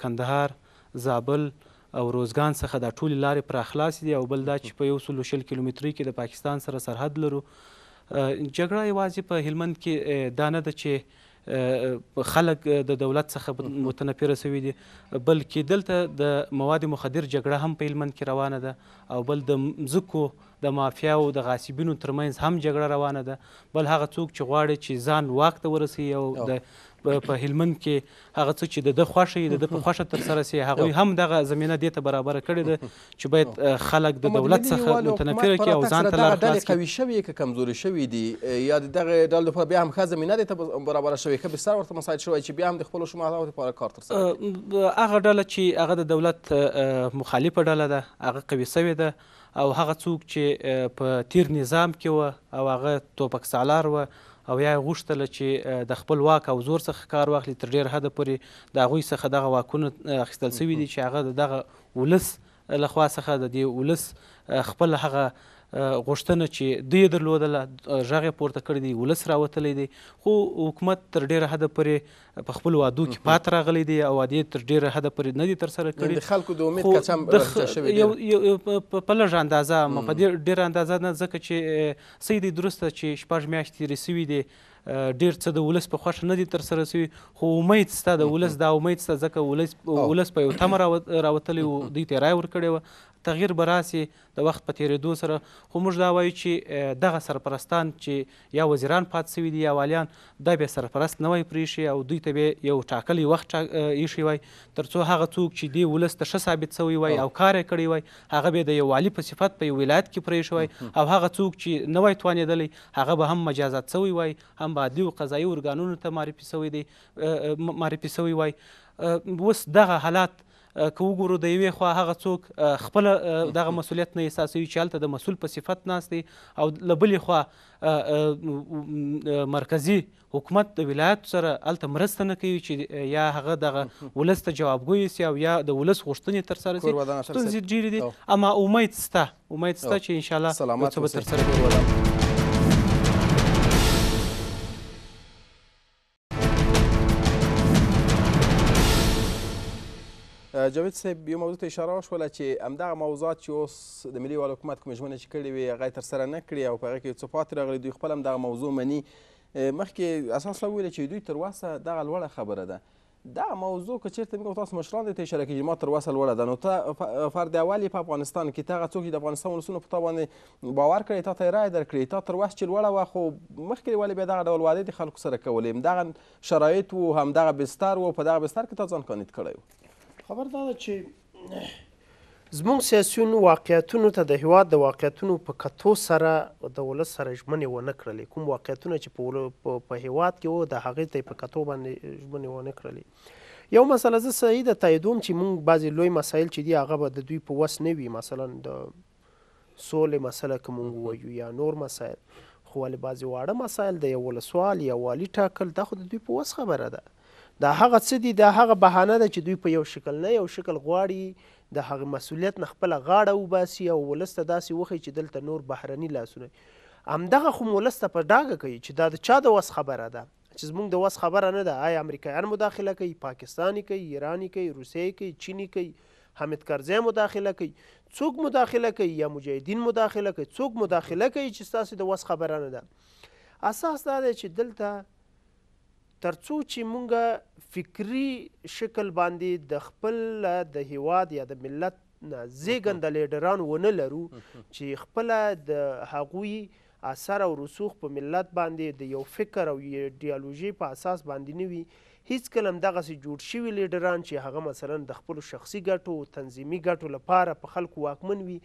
کندهار زابل او روزګان څخه دا ټول لارې پر خلاص دي او بل دا چې په یو سلو شل کیلومتري کې د پاکستان سره سرحد لرو جګړه یوازې په هلمند کې دا نه ده چې خلک د دولت څخه متنفر شوی دي بلکې دلته د مواد مخدر جګړه هم په هلمند کې روانه ده او بل د مزکو د مافیا او د غاصبینو ترمنځ هم جګړه روانه ده بل هغه څوک چې غواړي چې ځان واک ته ورسوي او د په هلمند کې هغه څه چې د د خوښه د په خوښه تر سره سي هغه هم دغه زمينه دې ته برابر کړې ده چې باید خلک د دولت څخه متنفر کړي او ځان ته لار خلاص کړي قوي شوی که کمزوري شوی دي یا دغه ډول لپاره بیا هم ښه زمينه دې ته برابر شوی که بسر ورته مساعد شوی چې بیا هم د خپل شمعاتو لپاره کار تر سره هغه ډله چې هغه د دولت مخالفه ډله ده هغه قوي شوی ده او هغه څوک چې په تیر نظام کې و او هغه توپک سالار و او یا غوښتله چې د خپل واک او زور څخه کار واخلي تر ډیر حد پورې د هغوی څخه دغه واکونه اخیستل سوي دي چې هغه دغه ولس لخوا څخه د دې ولس خپل هغه غوښتنه چې دوی درلودله غږ یې پورته کړی دی ولس راوتلی دی خو حکومت تر ډېره حده پورې په خپل وعدو کې پات راغلی دی او وعدې تر ډېره حده پورې نه دي ترسره کړي د خلکو د امید کچم شوی دی په لږ اندازه په ډېره اندازه نه ځکه چې صحیح دی درسته چې شپږ میاشتې تېرې سوي دي ډیر څه د ولس په خوښه نه دي ترسره شوي خو امید ستا د ولس دا امید ستا ځکه ولس ولس په یو تمه راوتلی و دوی ته رایه ورکړې وه تغییر به راسي د وخت په تیریدو سره خو موږ دا وایو چې دغه سرپرستان چې یا وزیران پات سوي دي یا والیان دا به سرپرست نه وای پریشي او دوی ته به یو ټاکلی وخت ایښی وای ترڅو هغه څوک چې دی ولس ته ښه ثابت سوی وای او کار کړی وای هغه به د یو والی په صفت په یو ولایت کې پریښی وای او هغه څوک چې نه وای توانېدلی هغه به هم مجازات سوی وای هم به عادي او قضایي ارګانونو ته معرفي سوی دی معرفي سوی وای اوس دغه حالات که وګورو د یوې خوا هغه څوک خپل دغه مسولیت نه احساسوي چې هلته د مسول په صفت ناست دی او له بلې خوا مرکزي حکومت د ولایت سره هلته مرسته نه کوي چې یا هغه دغه ولس ته جوابګوی سي او یا د ولس غوښتنې ترسره سي ستونزې ډېرې دي اما امید سته امید سته چې انشاءالله څه به ترسره کړو جاوید صاحب یو موضوع ته اشاره وشوله چې همدغه موضوعات چې اوس د ملي والا حکومت کومې ژمنې چې کړې وي هغه یې ترسره نه کړي او په هغه کې څه پاتې راغلي دوی خپل همدغه موضوع مني مخکې اساس لا وویله چې دوی تر وسه دغه لوړه خبره ده دغه موضوع که چېرته موږ تاسو مشران دې ته اشاره کړي ما تر وسه لوړه ده نو فرد اول په افغانستان کې ته هغه څوک چې د افغانستان ولسونو په تا باندې باور کړی تا ته یې رایه درکړې تا تر وسه چې لوړه وه خو مخکې ولې بیا دغه ډول وعدې د خلکو سره کولې همدغه شرایط و همدغه بستر و په دغه بستر کې تا ځان قانید کړی و خبر دا چې زموږ سیاسيونو واقعیتونو ته د هیواد د واقعیتونو په کتو سره د ولس سره ژمنې ونه کړلې کوم واقعیتونه چې په په هیواد کې وو د هغې ته په کتو باندې ژمنې ونه کړلې یو مسله زه صحیح د تاییدوم چې موږ بعضې لوی مسایل چې دي هغه به د دوی په وس نه وي مثلا د سولې مسله که موږ ووایو یا نور مسایل خو ولې بعضې واړه مسایل د یو ولسوال یا والي ټاکل دا خو د دوی په وس خبره ده دا هغه څه دي دا هغه بهانه ده چې دوی په یو شکل نه یو شکل غواړي د هغه مسولیت نه خپله غاړه وباسي او ولس ته داسې وښیي چې دلته نور بهرني لاسونه همدغه خو ولس ته په ډاګه کوي چې دا د چا د وس خبره ده چې زمونږ د وس خبره نه ده آیا امریکایان مداخله کوي پاکستانی کوي ایرانی کوي روسیې کوي چینی کوي حامد کرزی مداخله کوي څوک مداخله کوي یا مجاهدین مداخله کوي څوک مداخله کوي چې ستاسو د وس خبره نه ده اساس دا دی چې دلته ترڅو چې مونږه فکری شکل باندې د خپل د هیواد یا د ملت نه زیګند لیډران ونه لرو چې خپل د هغوی اثر او رسوخ په ملت باندې د یو فکر او ایدئولوژي په اساس باندې نه وي هیڅ کلم دغه سي جوړ شوی لیډران چې هغه مثلا د خپل شخصي ګټو تنظیمي ګټو لپاره په خلکو واکمن وي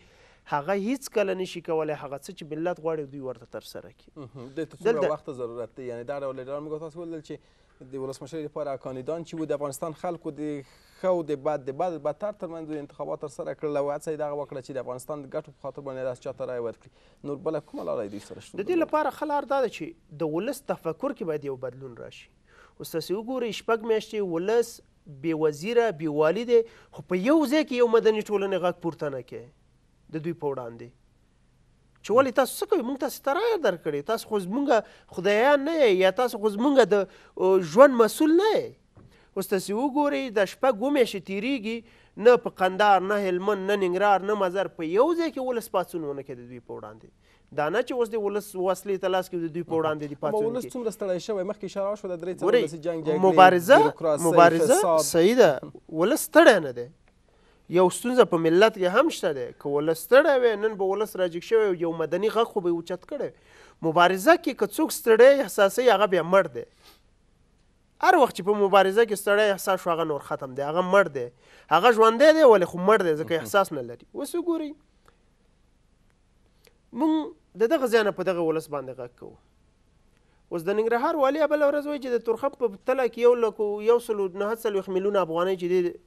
هغه هیڅ کله نشي کولای هغه څه چې ملت غواړي دوی ورته تر سره کړي دلته څومره وخت ضرورت دی یعنی در اول اداره موږ تاسو ولیدل چې د ولسمشر لپاره کاندیدان چې وو د افغانستان خلکو د ښه او د بد د بد بدتر ترمنځ انتخابات تر سره کړل او هڅه یې دغه وکړه چې د افغانستان د ګټو په خاطر باندې داسې چاته رایه ورکړي نور بله کومه لاره دوی سره شته د دې لپاره ښه لار دا ده چې د ولس تفکر کې باید یو بدلون راشي اوس تاسې وګورئ شپږ میاشتې ولس بې وزیره بې والي دی خو په یو ځای کې یو مدني ټولنې غږ پورته نه کوي د دوی په وړاندې چې ولې تاسو څه کوئ موږ تاسو ته رایه درکړې تاسو خو زمونږ خدایان نه یا تاسو خو زمونږ د ژوند مسول نه اوس تاسې وګورئ د شپږ اوه میاشتې تېرېږي نه په قندار نه هلمند نه ننګرهار نه مزار په یو ځای کې ولس پاڅون ونه کړي د دوی په وړاندې دا نه چې اوس د ولس وسلې ته لاس کې د دوی په وړاندې دي پاتې ولس څومره ستړی شوی مخکې اشاره وشوه د درې څلور جنګ جګړې مبارزه مبارزه صحیح ده ولس ستړی نه دی یو ستونزه په ملت کې هم شته دی که ولس ستړی وی نن به ولس راجګ شوی یو مدني غږ خو به یې اوچت کړی مبارزه کې که څوک ستړی احساسوي هغه بیا مړ دی هر وخت چې په مبارزه کې ستړی احساس شو هغه نور ختم دی هغه مړ دی هغه ژوندی دی ولې خو مړ دی ځکه احساس نه لري اوس وګورئ مونږ د دغه ځای نه په دغه ولس باندې غږ کوو اوس د ننګرهار والي بله ورځ وایي چې د تورخم په تله کې یو لکو یو سلو نهه څلوېښت میلیونه افغانۍ چې دی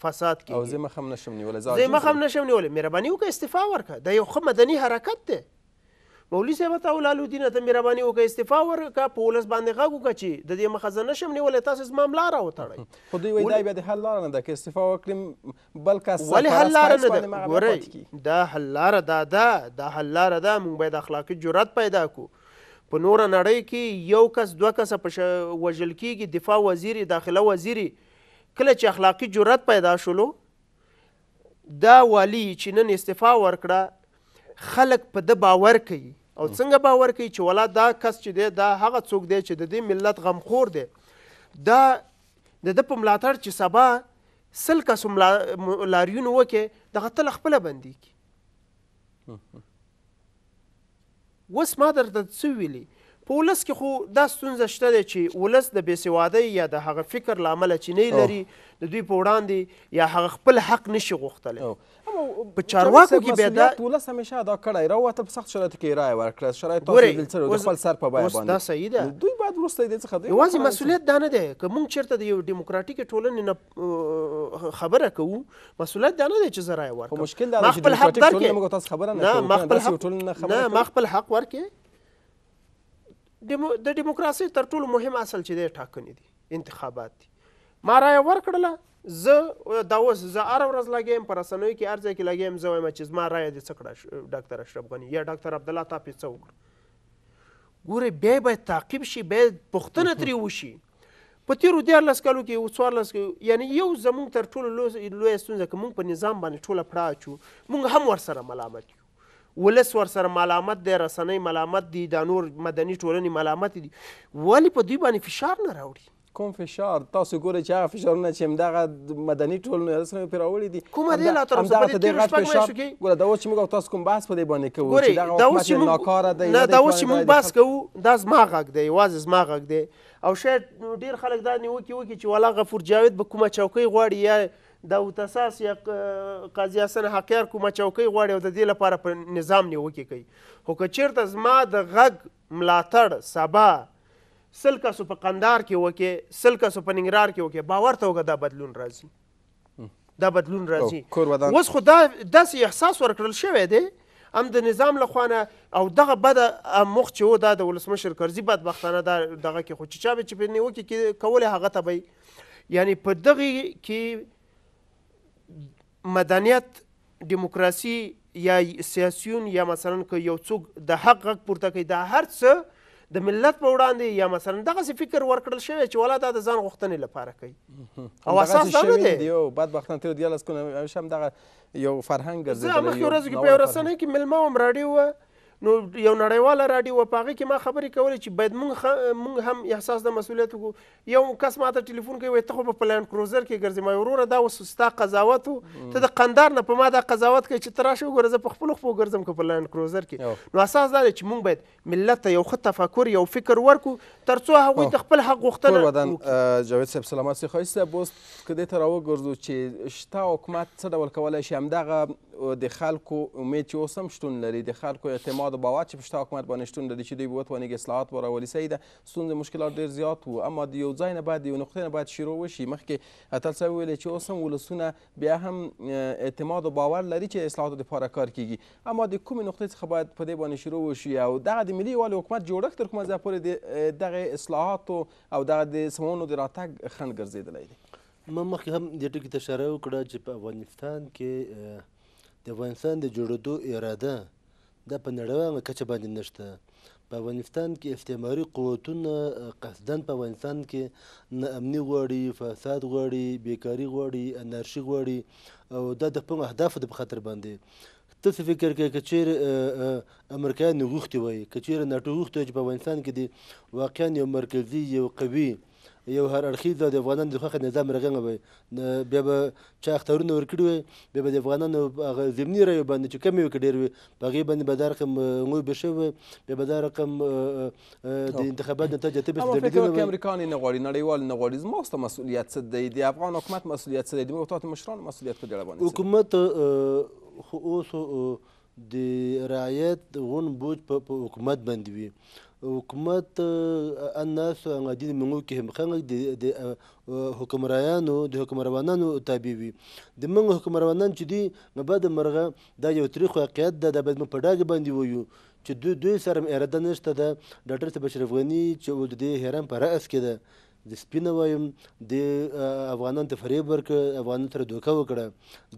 فساد کیږي او زه مخم نشم نیولی زه مخم نشم نیولی مهرباني وکړه استعفا ورکړه دا یو ښه مدني حرکت دی مولوي صاحب ته اولالالدینه ته مهرباني وکړه استعفا ورکړه په ولس باندې غږ وکړه چې د دې مخه زه نشم نیولی تاسو زما هم لاره وتړئ خو دوی وایي دا بیا د حل لاره نه ده که استعفا وکړم بل کس ولې حل لاره نه ده ګورئ دا حل لاره دا ده دا حل لاره ده موږ باید اخلاقي جرأت پیدا کړو په نوره نړۍ کې یو کس دوه کسه په وژل کیږي دفاع وزیري داخله وزیري کله چې اخلاقی جرأت پیدا شولو دا والی چې نن استعفا ورکړه خلک په د باور کوي او څنګه باور کوي چې ولا دا کس چې دی دا هغه څوک دی چې د دې ملت غمخور دی دا د د په ملاتړ چې سبا سل کس لاریون وکړي دغه تل خپله بندي کی اوس ما درته څه ویلي په ولس کې خو دا ستونزه شته دی چې ولس د بېسوادۍ یا د هغه فکر له امله چې نه لري د دوی په وړاندې یا هغه خپل حق نشي غوښتلی په چارواکو کې بیا دا ولس همیشه دا کړی راووتل په سخت شرایطو کې رایه ورکړه شرایط تاسو د خپل سر په بیه باندې دا صحیح ده دوی باید وروسته دې څخه دوی یوازې مسؤلیت دا نه دی که موږ چېرته د یو ډیموکراتیکې ټولنې نه خبره کوو مسؤلیت دا نه دی چې زه رایه ورکړم مشکل دا دی چې ډیموکراتیک ټولنې موږ تاسو خبره نه کوو ما خپل حق ورکې د دیموکراسۍ تر ټولو مهم اصل چې دی ټاکنې دي انتخابات دي ما رایه ورکړله زه دا اوس زه هره ورځ لګیا یم په رسنیو کې هر ځای کې لګیا یم زه وایم چې زما رایه دې څه کړه ډاکتر اشرف غني یا ډاکتر عبدالله تاپې څه وکړه ګورې بیا باید تعقیب شي باید پوښتنه ترې وشي په تیرو دیارلس کالو کې څوارلس یعنی یو زموږ تر ټولو لویه ستونزه که موږ په نظام باندې ټوله پړه اچو موږ هم ورسره ملامت یو ولس ورسره ملامت دی رسنۍ ملامت دي دا نور مدني ټولنې ملامت دي ولې په دوی باندې فشار نه راوړي کوم فشار تاسو ګورئ چې هغه فشارونه چې همدغه مدني ټولنو رسنیو پرې راوړي دي کومه دی لا طرف څخه دې غټ فشار ګوره دا اوس چې موږ تاسو کوم بحث په دې باندې کوو چې دا اوس چې ناکاره دی نه دا اوس چې موږ بحث کوو دا زما غږ دی یوازې زما غږ دی او شاید ډیر خلک دا نیوکې وکړي چې والا غفور جاوید به کومه چوکۍ غواړي یا د اوتساس یا قاضي حسن حقیار کومه چوکۍ غواړي او د دې لپاره په نظام نیوکې کوي خو که چیرته زما د غږ ملاتړ سبا سل کسو په قندار کې وکې سل کسو په ننګرهار کې وکې باور ته وکړه دا بدلون راځي دا بدلون راځي اوس خو دا داسې احساس ورکړل شوی دی هم د نظام له خوانه او دغه بد مخ چې و دا د ولسمشر کرزي بدبختانه دا دغه کې خو چې چا به چې په نیوکې کولې هغه ته به یعنی په دغه کې مدنیت دیموکراسي یا سیاسيون یا مثلا که یو څوک د حق غږ پورته کوي دا هر څه د ملت په وړاندې یا مثلا دغسې فکر ورکړل شوی چې والا دا د ځان غوښتنې لپاره کوي او اساس دا نه دی بدبختانه تېرو دیارلس کونه همیشه هم دغه یو فرهنګ ګرځېدلی زه مخکې ورځو کې په یوه رسنۍ کې مېلمه وم راډیو وه نو یو نړیواله راډیو وه په هغې کې ما خبرې کولې چې باید مونږ مونږ هم احساس د مسؤلیت وکړو یو کس ماته ټلیفون کوي وایي ته خو په پلان کروزر کې ګرځې ما وروره دا اوس ستا قضاوت و ته د قندار نه په ما دا قضاوت کوي چې ته راشه وګوره زه په خپلو خپو ګرځم که په لان کروزر کې نو اساس دا دی چې مونږ باید ملت ته یو ښه تفکر یو فکر ورکړو تر څو هغوی د خپل حق غوښتنه بدن جاوید صاحب سلامت سي ښایست صاحب اوس که دې ته راوګرځو چې شته حکومت څه ډول کولی شي همدغه د خلکو امید چې اوس هم شتون لري د خلکو اعتماد د باور چې پشته حکومت باندې شتون لري چې دوی به وتوانېږي اصلاحات وراولي صحیح ده ستونزې مشکلات ډېر زیات وو اما د یو ځای نه باید د یو نقطې نه باید شروع وشي مخکې اتل صاحب وویلې چې اوس هم ولسونه بیا هم اعتماد او باور لري چې اصلاحاتو دپاره کار کیږي اما د کومې نقطې څخه باید په دې باندې شروع وشي او دغه د ملي یووالي حکومت جوړښت تر کومه ځای پورې دغه اصلاحاتو او دغه د سمونو د راتګ خنډ ګرځېدلی دی ما مخکې هم دې ټکي ته اشاره وکړه چې په افغانستان کې د افغانستان د جوړېدو اراده دا په نړیواله کچه باندې نشته په افغانستان کې استعماري قوتونه قصدن په افغانستان کې ناامني غواړي فساد غواړي بیکاری غواړي انارشي غواړي او دا د خپل اهدافو د خاطر باندې تاسو فکر کوئ که چیرې امریکایان غوښتي وای که چیرې ناټو غوښتي چې په افغانستان کې دي واقعا یو مرکزي یو قوي یو هر اړخیز د افغانانو د خوښه نظام رغنه وي بیا به چا اخترونه ورکړي وي بیا به د افغانانو هغه ضمني رایو باندې چې کمې وکړي ډېر وي په هغې باندې به دا رقم هغوی به شوی بیا به دا رقم د انتخابات نتایج ته به اما فکر وکړئ امریکان یې نه غواړي نړیوال نه غواړي زما ستا مسؤلیت څه دی د افغان حکومت مسؤلیت څه دی د ملتاتو مشرانو مسؤلیت په دې اړه باندې حکومت خو اوس د رعایت غون بوج په حکومت باندې وي حکومت الناس هغه د موږ کې هم خلک د حکمرانانو د حکمرانانو تابع وي د موږ حکمرانان چې دي نو بعد مرغه دا یو تاریخ واقعیت ده دا باید موږ په ډاګه باندې ویو چې دوی دوی سره اراده نشته ده ډاکټر صاحب اشرف غني چې د دې هرم پر رأس کې ده د سپینه وایم د افغانان ته فریب ورکړه افغانان سره دوکه وکړه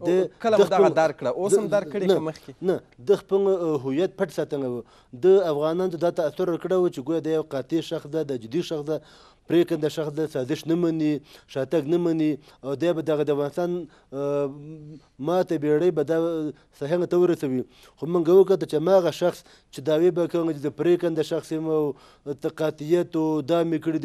د کله مو دغه دار کړه اوس هم دار کړی که مخکې نه د خپل هویت پټ ساتنه و د افغانانو ته دا تاثر ورکړی و چې ګویا د یو قاطع شخص ده د جدي شخص ده پریکنده شخص د سازش نه مني شاتګ نه مني او دی به دغه د افغانستان ماته بیړۍ به دا صحنګ ته ورسوي خو موږ وکړه چې ما هغه شخص چې داوی به کوم چې د پریکنده شخص یم او تقاطیت او دا مې کړی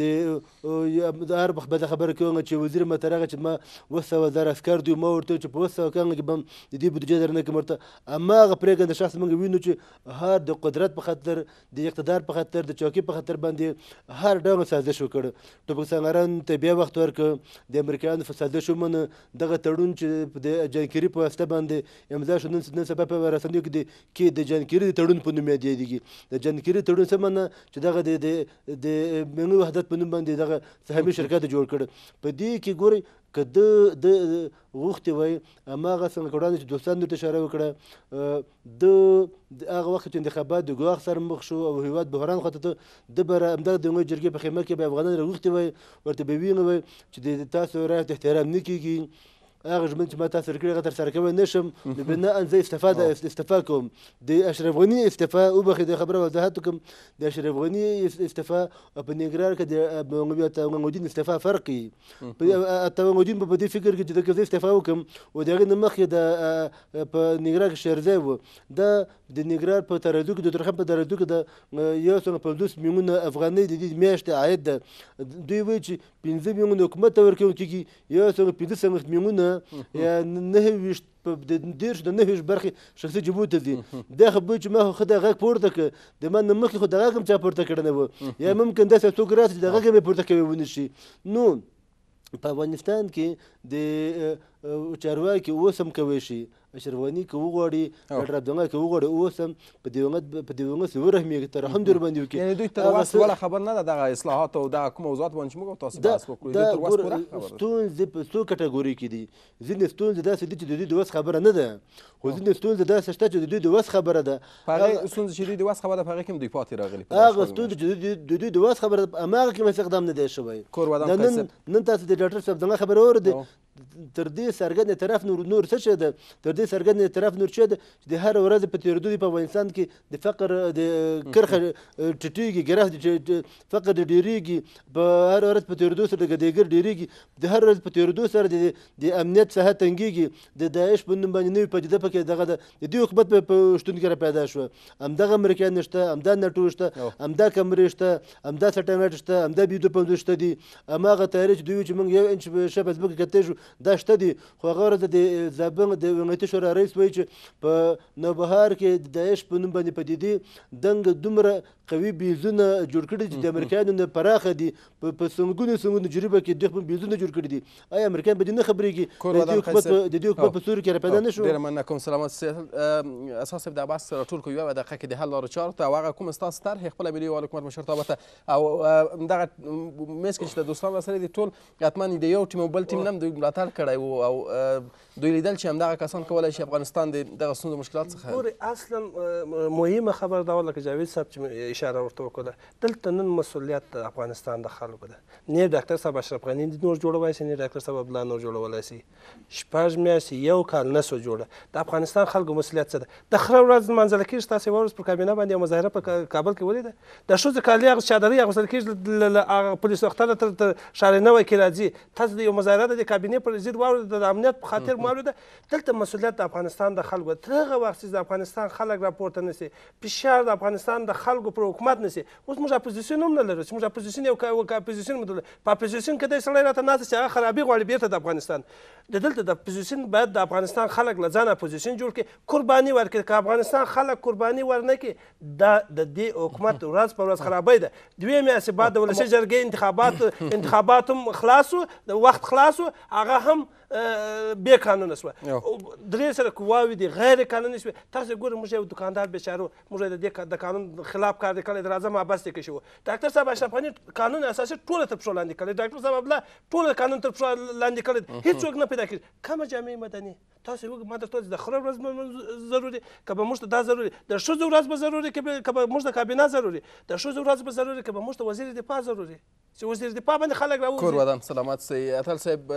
دی د هر وخت به خبره کوم چې وزیر مته راغی چې ما اوس سوه زره عسکر دوی ما ورته چې په اوس سوه کانګ کې به د دې بودجه درنه کوم ورته هماغه پریکنده شخص موږ وینو چې هر د قدرت په خاطر د اقتدار په خاطر د چوکۍ په خاطر باندې هر ډول سازش وکړ ټوپک سنگاران ته بیا وخت ورکړ د امریکایانو په سازش ومنه دغه تړون چې د جانکیري په واسطه باندې امضا شو نن سبا په رسنیو کې کې د جانکیري د تړون په نوم یادېږي د جانکیري تړون څه معنه چې دغه د د ملي وحدت په نوم باندې دغه سهامي شرکت جوړ کړ په دې کې ګوري که د د غوښتې وای هماغه څنګه وړاندې چې دوستان درته اشاره وکړه د هغه وخت چې انتخابات د ګواښ سره مخ شو او هیواد بحران خواته ته د بر همدغه د جرګې په خیمه کې به افغانان راغوښتي وای ورته به وینه وای چې د تاسو رایه ته احترام نه کیږي هغه ژمن چې ما تاسو ورکړي هغه ترسره کوی نه شم نو بنا ان زه استفاده استفا کوم د اشرف غني استفا وبخې د خبره وضاحت کوم د اشرف غني استفا په نګرار کې د تمامودین استفا فرق تمامودین په دې فکر کې چې د استفا وکم او دغه نه مخې د په نګرار کې شهرځای و د د نګرار په ترادو کې د درخم په ترادو کې د یو سل په 2 میلیون افغانۍ د دې میاشتې عاید دوی وایي چې 15 میلیون حکومت ورکوي چې یو سل 15 میلیونه نه یا نه ویشت په د دیرش د نه ویشت برخې شخصي جبو ته دي دا خبره چې ما خو دا غږ پورته کړ د ما نه مخکې خو دا غږ هم چا پورته کړی نه و یا ممکن داسې څوک راسي چې دا غږ یې پورته کوي ونه شي نو په افغانستان کې د چارواکي اوس هم کوی شي اشرفغاني که وغواړي ډاکټر عبدالله که وغواړي اوس هم په دې په دې ونس ورحمېږي تر هم درباندې وکړي یعنې دوی تر اوس ولا خبر نه ده دغه اصلاحات او دغه کوم موضوعات باندې موږ تاسو بحث وکړو دوی تر اوس پوره ستونزې په څو کټګوري کې دي ځینې ستونزې داسې دي چې د دوی د وس خبره نه ده خو ځینې ستونزې داسې شته چې د دوی د وس خبره ده هغه ستونزې چې دوی د وس خبره ده په هغې کې هم دوی پاتې راغلي هغه ستونزې چې د دوی د وس خبره ده په هماغه کې هم استخدام نه دی شوی نن تاسو د ډاکټر صاحب دغه خبره اورئ تر دې څرګند طرف نور نور څه شه ده تر دې څرګند طرف نور شه ده چې د هر ورځ په تیریدو په افغانستان کې د فقر د کرخه ټټیږي ګره د فقر ډیریږي په هر ورځ په تیریدو سره د ګډېګر ډیریږي د هر ورځ په تیریدو سره د د امنیت صحه تنګيږي د داعش په نوم باندې نوې پدیده پکې دغه د دې حکومت په شتون کې پیدا شو همدغه امریکایان نشته همدا نټو شته همدا کمرې شته همدا سټنګټ شته همدا بيدو پندو شته دي هماغه تاریخ دوی چې موږ یو انچ شپه ځمکه کته شو دا شته دي خو هغه ورځ د زابنګ د ولایتي شورا رئیس وایي چې په نوبهار کې د داعش په نوم باندې پدیدي دنګ دومره قوي بیزونه جوړ کړي چې د امریکایانو نه پراخه دي په سنګونو سنګونو جریبه کې دوی خپل بیزونه جوړ کړي دي آیا امریکایان به دې نه خبرېږي د دې حکومت د دې حکومت په سوري کې را پیدا نه شو ډېره مننه کوم سلامت اساس د بحث راټول کوي یوه دقیقه کې د حل لارو چارو ته او هغه کوم ستاسو طرحې خپله ملي حکومت مشرتابه ته او دغه میز کې چې د دوستانو سره دي ټول حتما د یو ټیم او بل ټیم نه ملاتړ کړی وو او دوی لیدل چې همدغه کسان کولی شي افغانستان د دغه ستونزو مشکلات څخه ګورې اصلا مهمه خبره دا وه لکه جاوید صاحب چې اشاره ورته وکړه دلته نن مسؤلیت د افغانستان د خلکو ده نه ډاکټر صاحب اشرف غني نور جوړولی شي نه ډاکټر صاحب عبدالله نور جوړولی شي شپږ میاشتې یو کال نه سو جوړه د افغانستان خلکو مسؤلیت څه ده د خره ورځ لمانځل کېږي تاسې واورئ پر کابینه باندې یو مظاهره په کابل کې ولیده د ښځو کالي هغه چادرې اغوستل کېږي له پولیسو اختره تر شارې نوی کې راځي تاسو د یو مظاهره د کابینې ډېر پر ضد واورېده د امنیت په خاطر مو واورېده دلته مسؤلیت د افغانستان د خلکو تر هغه وخت چې د افغانستان خلک راپورته نه سي فشار د افغانستان د خلکو پر حکومت نه سي اوس موږ اپوزیسیون هم نه لرو چې موږ اپوزیسیون یو اپوزیسیون مو په اپوزیسیون کې د سړی راته ناست چې هغه خرابې غواړي بیرته د افغانستان د دلته د اپوزیسیون باید د افغانستان خلک له ځانه اپوزیسیون جوړ کړي قرباني ورکړي که افغانستان خلک قرباني ورنکړي دا د دې حکومت ورځ په ورځ خرابې ده دوی میاشتې بعد د ولسي جرګې انتخابات انتخابات هم خلاصو وخت خلاصو هغه هغه هم به قانون شو درې سره قواوی دي غیر قانوني شو تاسو ګورئ موږ یو دکاندار بشارو موږ د د قانون خلاف کار وکړ د اعظم عباس کې شو ډاکټر صاحب اشرف غنی قانون اساسي ټوله تر پښو لاندې کړی ډاکټر صاحب عبدالله ټوله قانون تر پښو لاندې کړی هیڅوک نه پیدا کړي کومه جامعه مدني تاسو وګ ما درته د خره ورځ ضروري کبه موږ ته دا ضروري د شوز ورځ به ضروري کبه موږ ته کابینه ضروري د شوز ورځ به ضروري کبه موږ ته وزیر دفاع ضروري چې وزیر دفاع باندې خلک راوځي کور ودان سلامات سي اتل صاحب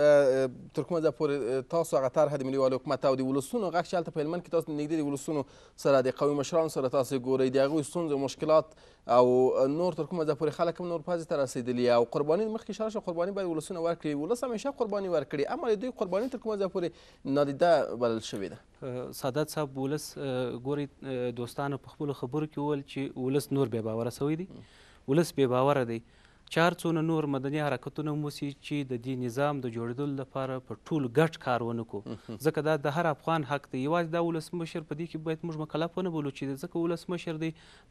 ترکمه څه د پورې تاسو هغه طرحه د ملي والي حکومت او د ولسونو غږ چې هلته په هلمند کې تاسو نږدې د ولسونو سره د قوي مشرانو سره تاسو ګورئ د هغوی ستونزې مشکلات او نور تر کومه ځای پورې خلک هم نور پازې ته رسېدلي او قرباني مخکې اشاره شوه قرباني باید ولسونه ورکړي ولس همیشه قرباني ورکړي اما د دوی قرباني تر کومه ځای پورې نادیده بلل شوې ده سادات صاحب ولس ګوري دوستانو په خپلو خبرو کې وویل چې ولس نور بې باوره سوی دی ولس بې باوره دی چار څونه نور مدني حرکتونه موسی چې د دې نظام د جوړیدلو لپاره په ټول ګټ کار ونکو ځکه دا د هر افغان حق دی یوازې دا ولسمشر په دې کې باید موږ مکلف ونه بولو چې ځکه ولسمشر دی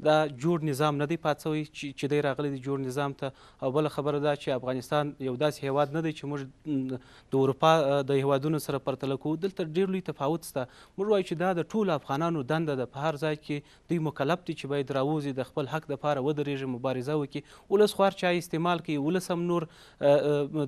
دا جوړ نظام نه دی پات سوی چې دی راغلی دی جوړ نظام ته او بل خبره دا چې افغانستان یو داسې هیواد نه دی چې موږ د اروپا د هیوادونو سره پرتله کوو دلته ډېر لوی تفاوت شته موږ وایو چې دا د ټولو افغانانو دنده ده په هر ځای کې دوی مکلف دي چې باید راوځي د خپل حق دپاره ودرېږي مبارزه وکړي ولس خوار چای استعمال کوي ولس هم نور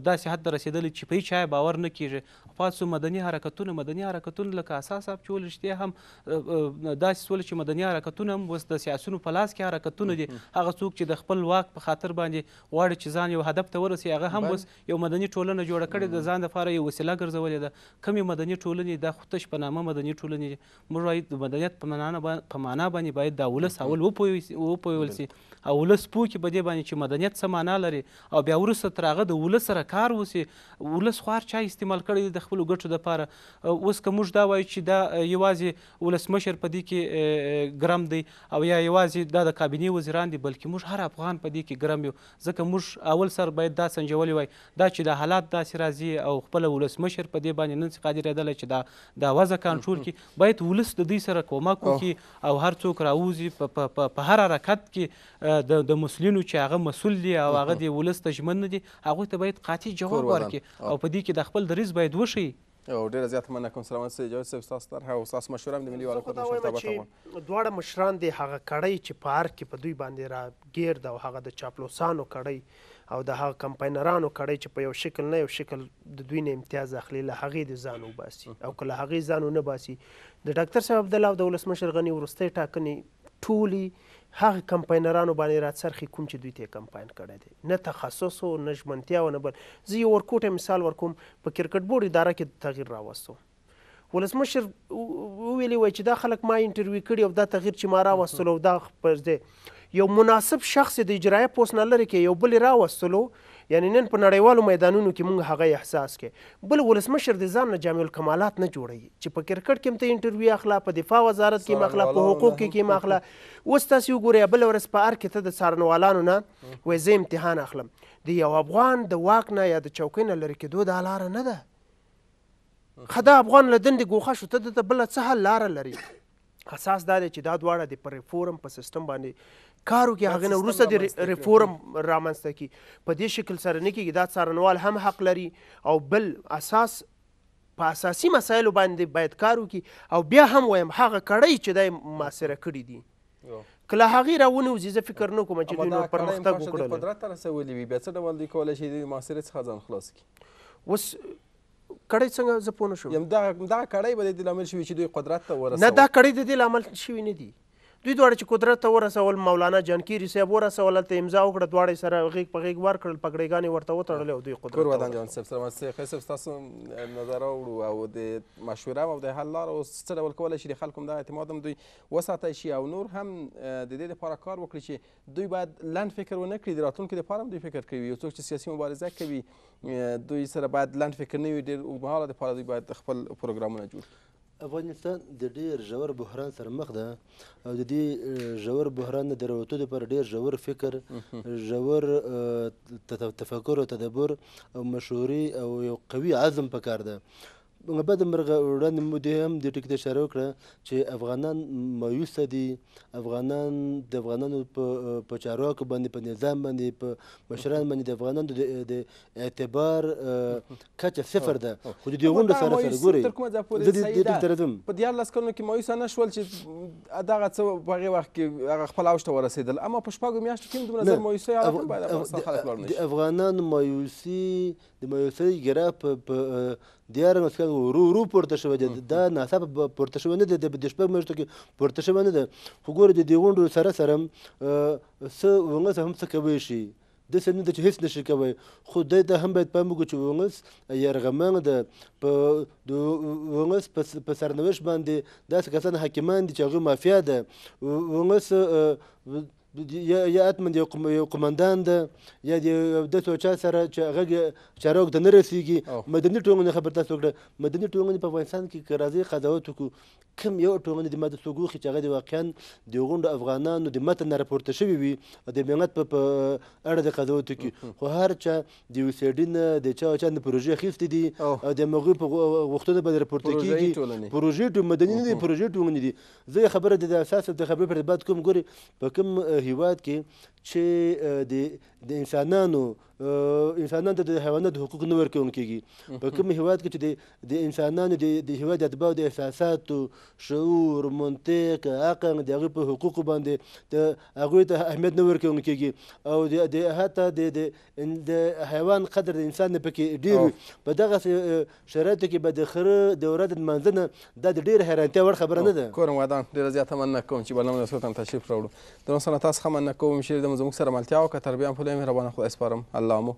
داسې حد ته رسېدلی چې په هیڅ شی باور نه کیږي پاتسو مدني حرکتونه مدني حرکتونه لکه اساس صاحب چې ولشتې هم داسې سول چې مدني حرکتونه هم اوس د سیاسونو په لاس کې حرکتونه دي هغه څوک چې د خپل واک په خاطر باندې غواړي چې ځان یو هدف ته ورسي هغه هم اوس یو مدني ټولنه جوړه کړې د ځان لپاره یو وسیله ګرځولې ده کمې مدني ټولنې د خوتش په نامه مدني ټولنې موږ وایي د مدنیت په معنا باندې باید دا ولس اول وپویول سي او ولس پوه کې په دې باندې چې مدنیت څه معنا لري او بیا وروسته تر هغه د ولس سره کار وسي ولس خو هر چا استعمال کړی د خپلو ګټو دپاره اوس که موږ دا وایو چې دا یوازې ولسمشر په دې کې ګرم دی او یا یوازې دا د کابینې وزیران دي بلکې موږ هر افغان په دې کې ګرم یو ځکه موږ اول سر باید دا سنجولی وای دا چې دا حالات داسې راځي او خپله ولسمشر په دې باندې نن څه قادرېدلی چې دا دا وضع کنټرول کړي باید ولس د دوی سره کومک وکړي او هر څوک راوځي په هر حرکت کې د مسولینو چې هغه مسول دي او او هغه د ولس ته ژمن نه دي هغوی ته باید قاطع جواب ورکړي او په دې کې د خپل دریځ باید وښیي او ډیره زیاته مننه کوم سلامت سي جاوید صاحب ستاسو طرحه او ستاسو مشوره هم د ملي والا کور مشرتابه ته غواړم دواړه مشران د هغه کړۍ چې په ار کې په دوی باندې راګیر ده او هغه د چاپلوسانو کړۍ او د هغه کمپاینرانو کړۍ چې په یو شکل نه یو شکل د دوی نه امتیاز اخلي له هغې د ځان وباسي او که له هغې ځان ونه باسي د ډاکټر صاحب عبدالله او د ولسمشر غني وروستۍ ټاکنې ټولې هغه کمپاینرانو باندې راڅرخي کوم چې دوی ته کمپاین کړی دی نه تخصص او نه ژمنتیا او نه بل زه یو ورکوټه مثال ورکوم په کرکټ بورډ اداره کې تغییر راوستو ولسمشر ویلی وای چې دا خلک ما انټرویو کړي او دا تغییر چې ما راوستلو دا پر دی یو مناسب شخص د اجرایه پوسټ نه لري کې یو بل راوستلو یعنی نن په نړیوالو میدانونو کې موږ هغه احساس کې بل ولسمشر د ځان نه جامع الکمالات نه جوړي چې په کرکټ کې هم ته انټرویو اخلا په دفاع وزارت کې مخلا په حقوق کې کې مخلا اوس تاسو وګورئ بل ورځ په ار کې ته د سارنوالانو نه وې زه امتحان اخلم د یو افغان د واک نه یا د چوکۍ نه لرې کېدو دا لاره نه ده خدا افغان له دندې ګوښه شو ته د بل څه حل لاره لري اساس دا دی چې دا دواړه د پر ریفورم په سیستم باندې کارو کې هغه نه وروسته د ریفورم رامنځته کی په دې شکل سره نه کېږي دا څارنوال هم حق لري او بل اساس په اساسي مسایلو باندې باید کار وکړي او بیا هم وایم هغه کړی چې دای معاصره کړي دي کله هغه راونه وزي زه فکر نه کوم چې دوی نور پرمختګ وکړل قدرت تر رسولي بیا څه ډول دی کولای شي د معاصره څخه ځان خلاص کړي اوس کړی څنګه زه پوه نه شوم یم دغه دغه کړی به د دې لامل شوي چې دوی قدرت ته ورسوي نه دا کړی د دې لامل شوي نه دي دوی دواړه چې قدرت ته ورسول مولانا جانکیری صاحب ورسول هلته امضا وکړه دواړه یې سره غیږ په غیږ ورکړل پګړیګانې ورته وتړلې او دوی قدرت کور ودان جان صاحب سلام سي خیر صاحب ستاسو نظر اورو او د مشوره او د حل لار او څه ډول کولی شي د خلکو هم دا اعتماد هم دوی وساتلی شي او نور هم د دې لپاره کار وکړي چې دوی باید لنډ فکر ونه کړي د راتلونکي لپاره هم دوی فکر کوي یو څوک چې سیاسي مبارزه کوي دوی سره باید لنډ فکر نه وي ډېر اوږدمهاله دپاره دوی باید خپل پروګرامونه جوړ کړي افغانستان د ډیر ژور بحران سره مخ ده او د دې ژور بحران نه د راوتو لپاره ډیر ژور فکر ژور تفکر او تدبر او مشورې او یو قوي عزم پکار ده به د مرغه وړاندې مو دې هم دې ټکي اشاره وکړه چې افغانان مایوسه دي افغانان د افغانانو په چارواکو باندې په نظام باندې په مشران باندې د افغانانو د اعتبار کچه صفر ده خو د دې غونډو سره سره ګوري زه دې ټکي ته راځم په دیارلس کلونو کې مایوسه نه شول چې دغه څه په هغې وخت کې هغه خپل اوج ته ورسېدل اما په شپږو میاشتو کې هم دومره زر مایوسۍ حالت هم باید افغانستان خلک لاړ نه شي د افغانانو مایوسي د مایوسۍ ګره په دیار مسکل ورو ورو پورته شوی دی دا ناڅاپه پورته شوی نه دی د شپږ میاشتو کې پورته شوی نه دی خو ګوره د دې غونډو سره سره څه ونګس هم څه کوی شي داسې نه ده چې هېڅ نشي کوی خو دی ته هم باید پام وکړو چې ونګس یرغمنګ ده په د ونګس په سرنوشت باندې داسې کسان حاکمان دي چې هغوی مافیا ده ونګس یا اتمن د یو قمندان ده یا د د سوچا سره چې هغه چارواک ته نه رسیږي مدني ټولنې خبر تاسو کړه مدني ټولنې په افغانستان کې که راځي قضاوت وکړو کوم یو ټولنې د ماده سوګوخي چې هغه د واقعا د غونډو افغانانو د متن راپورته شوی وي د میلت په اړه د قضاوت وکړي خو هر چا د یو سړي نه د چا چا د پروژې اخیستې دي او د مغوی په غوښتنه باندې راپورته کیږي پروژې مدني نه دي پروژې ټولنې دي زه خبره د اساس د خبرې پر بعد کوم ګوري په کوم هیواد کې چې د انسانانو انسانانو ته د حیواناتو حقوق نه ورکول کېږي په کوم هیواد کې چې د انسانانو د هیواد د اتباعو د احساساتو شعور منطق عقل د هغوی په حقوقو باندې د هغوی ته اهمیت نه ورکول کېږي او د حتی د د حیوان قدر د انسان نه پکې ډېر وي په دغسې شرایطو کې به د خره د ورځې د لمانځه نه دا د ډېر حیرانتیا وړ خبره نه ده کورم ودان ډېره زیاته مننه کوم چې بلنه تاسو ته تشریف راوړو درنو سره تاسو هم مننه کوم چې زموږ سره ملتیا وکړه تر بیا هم په لویه مهربانه خدای سپارم الله Alamo.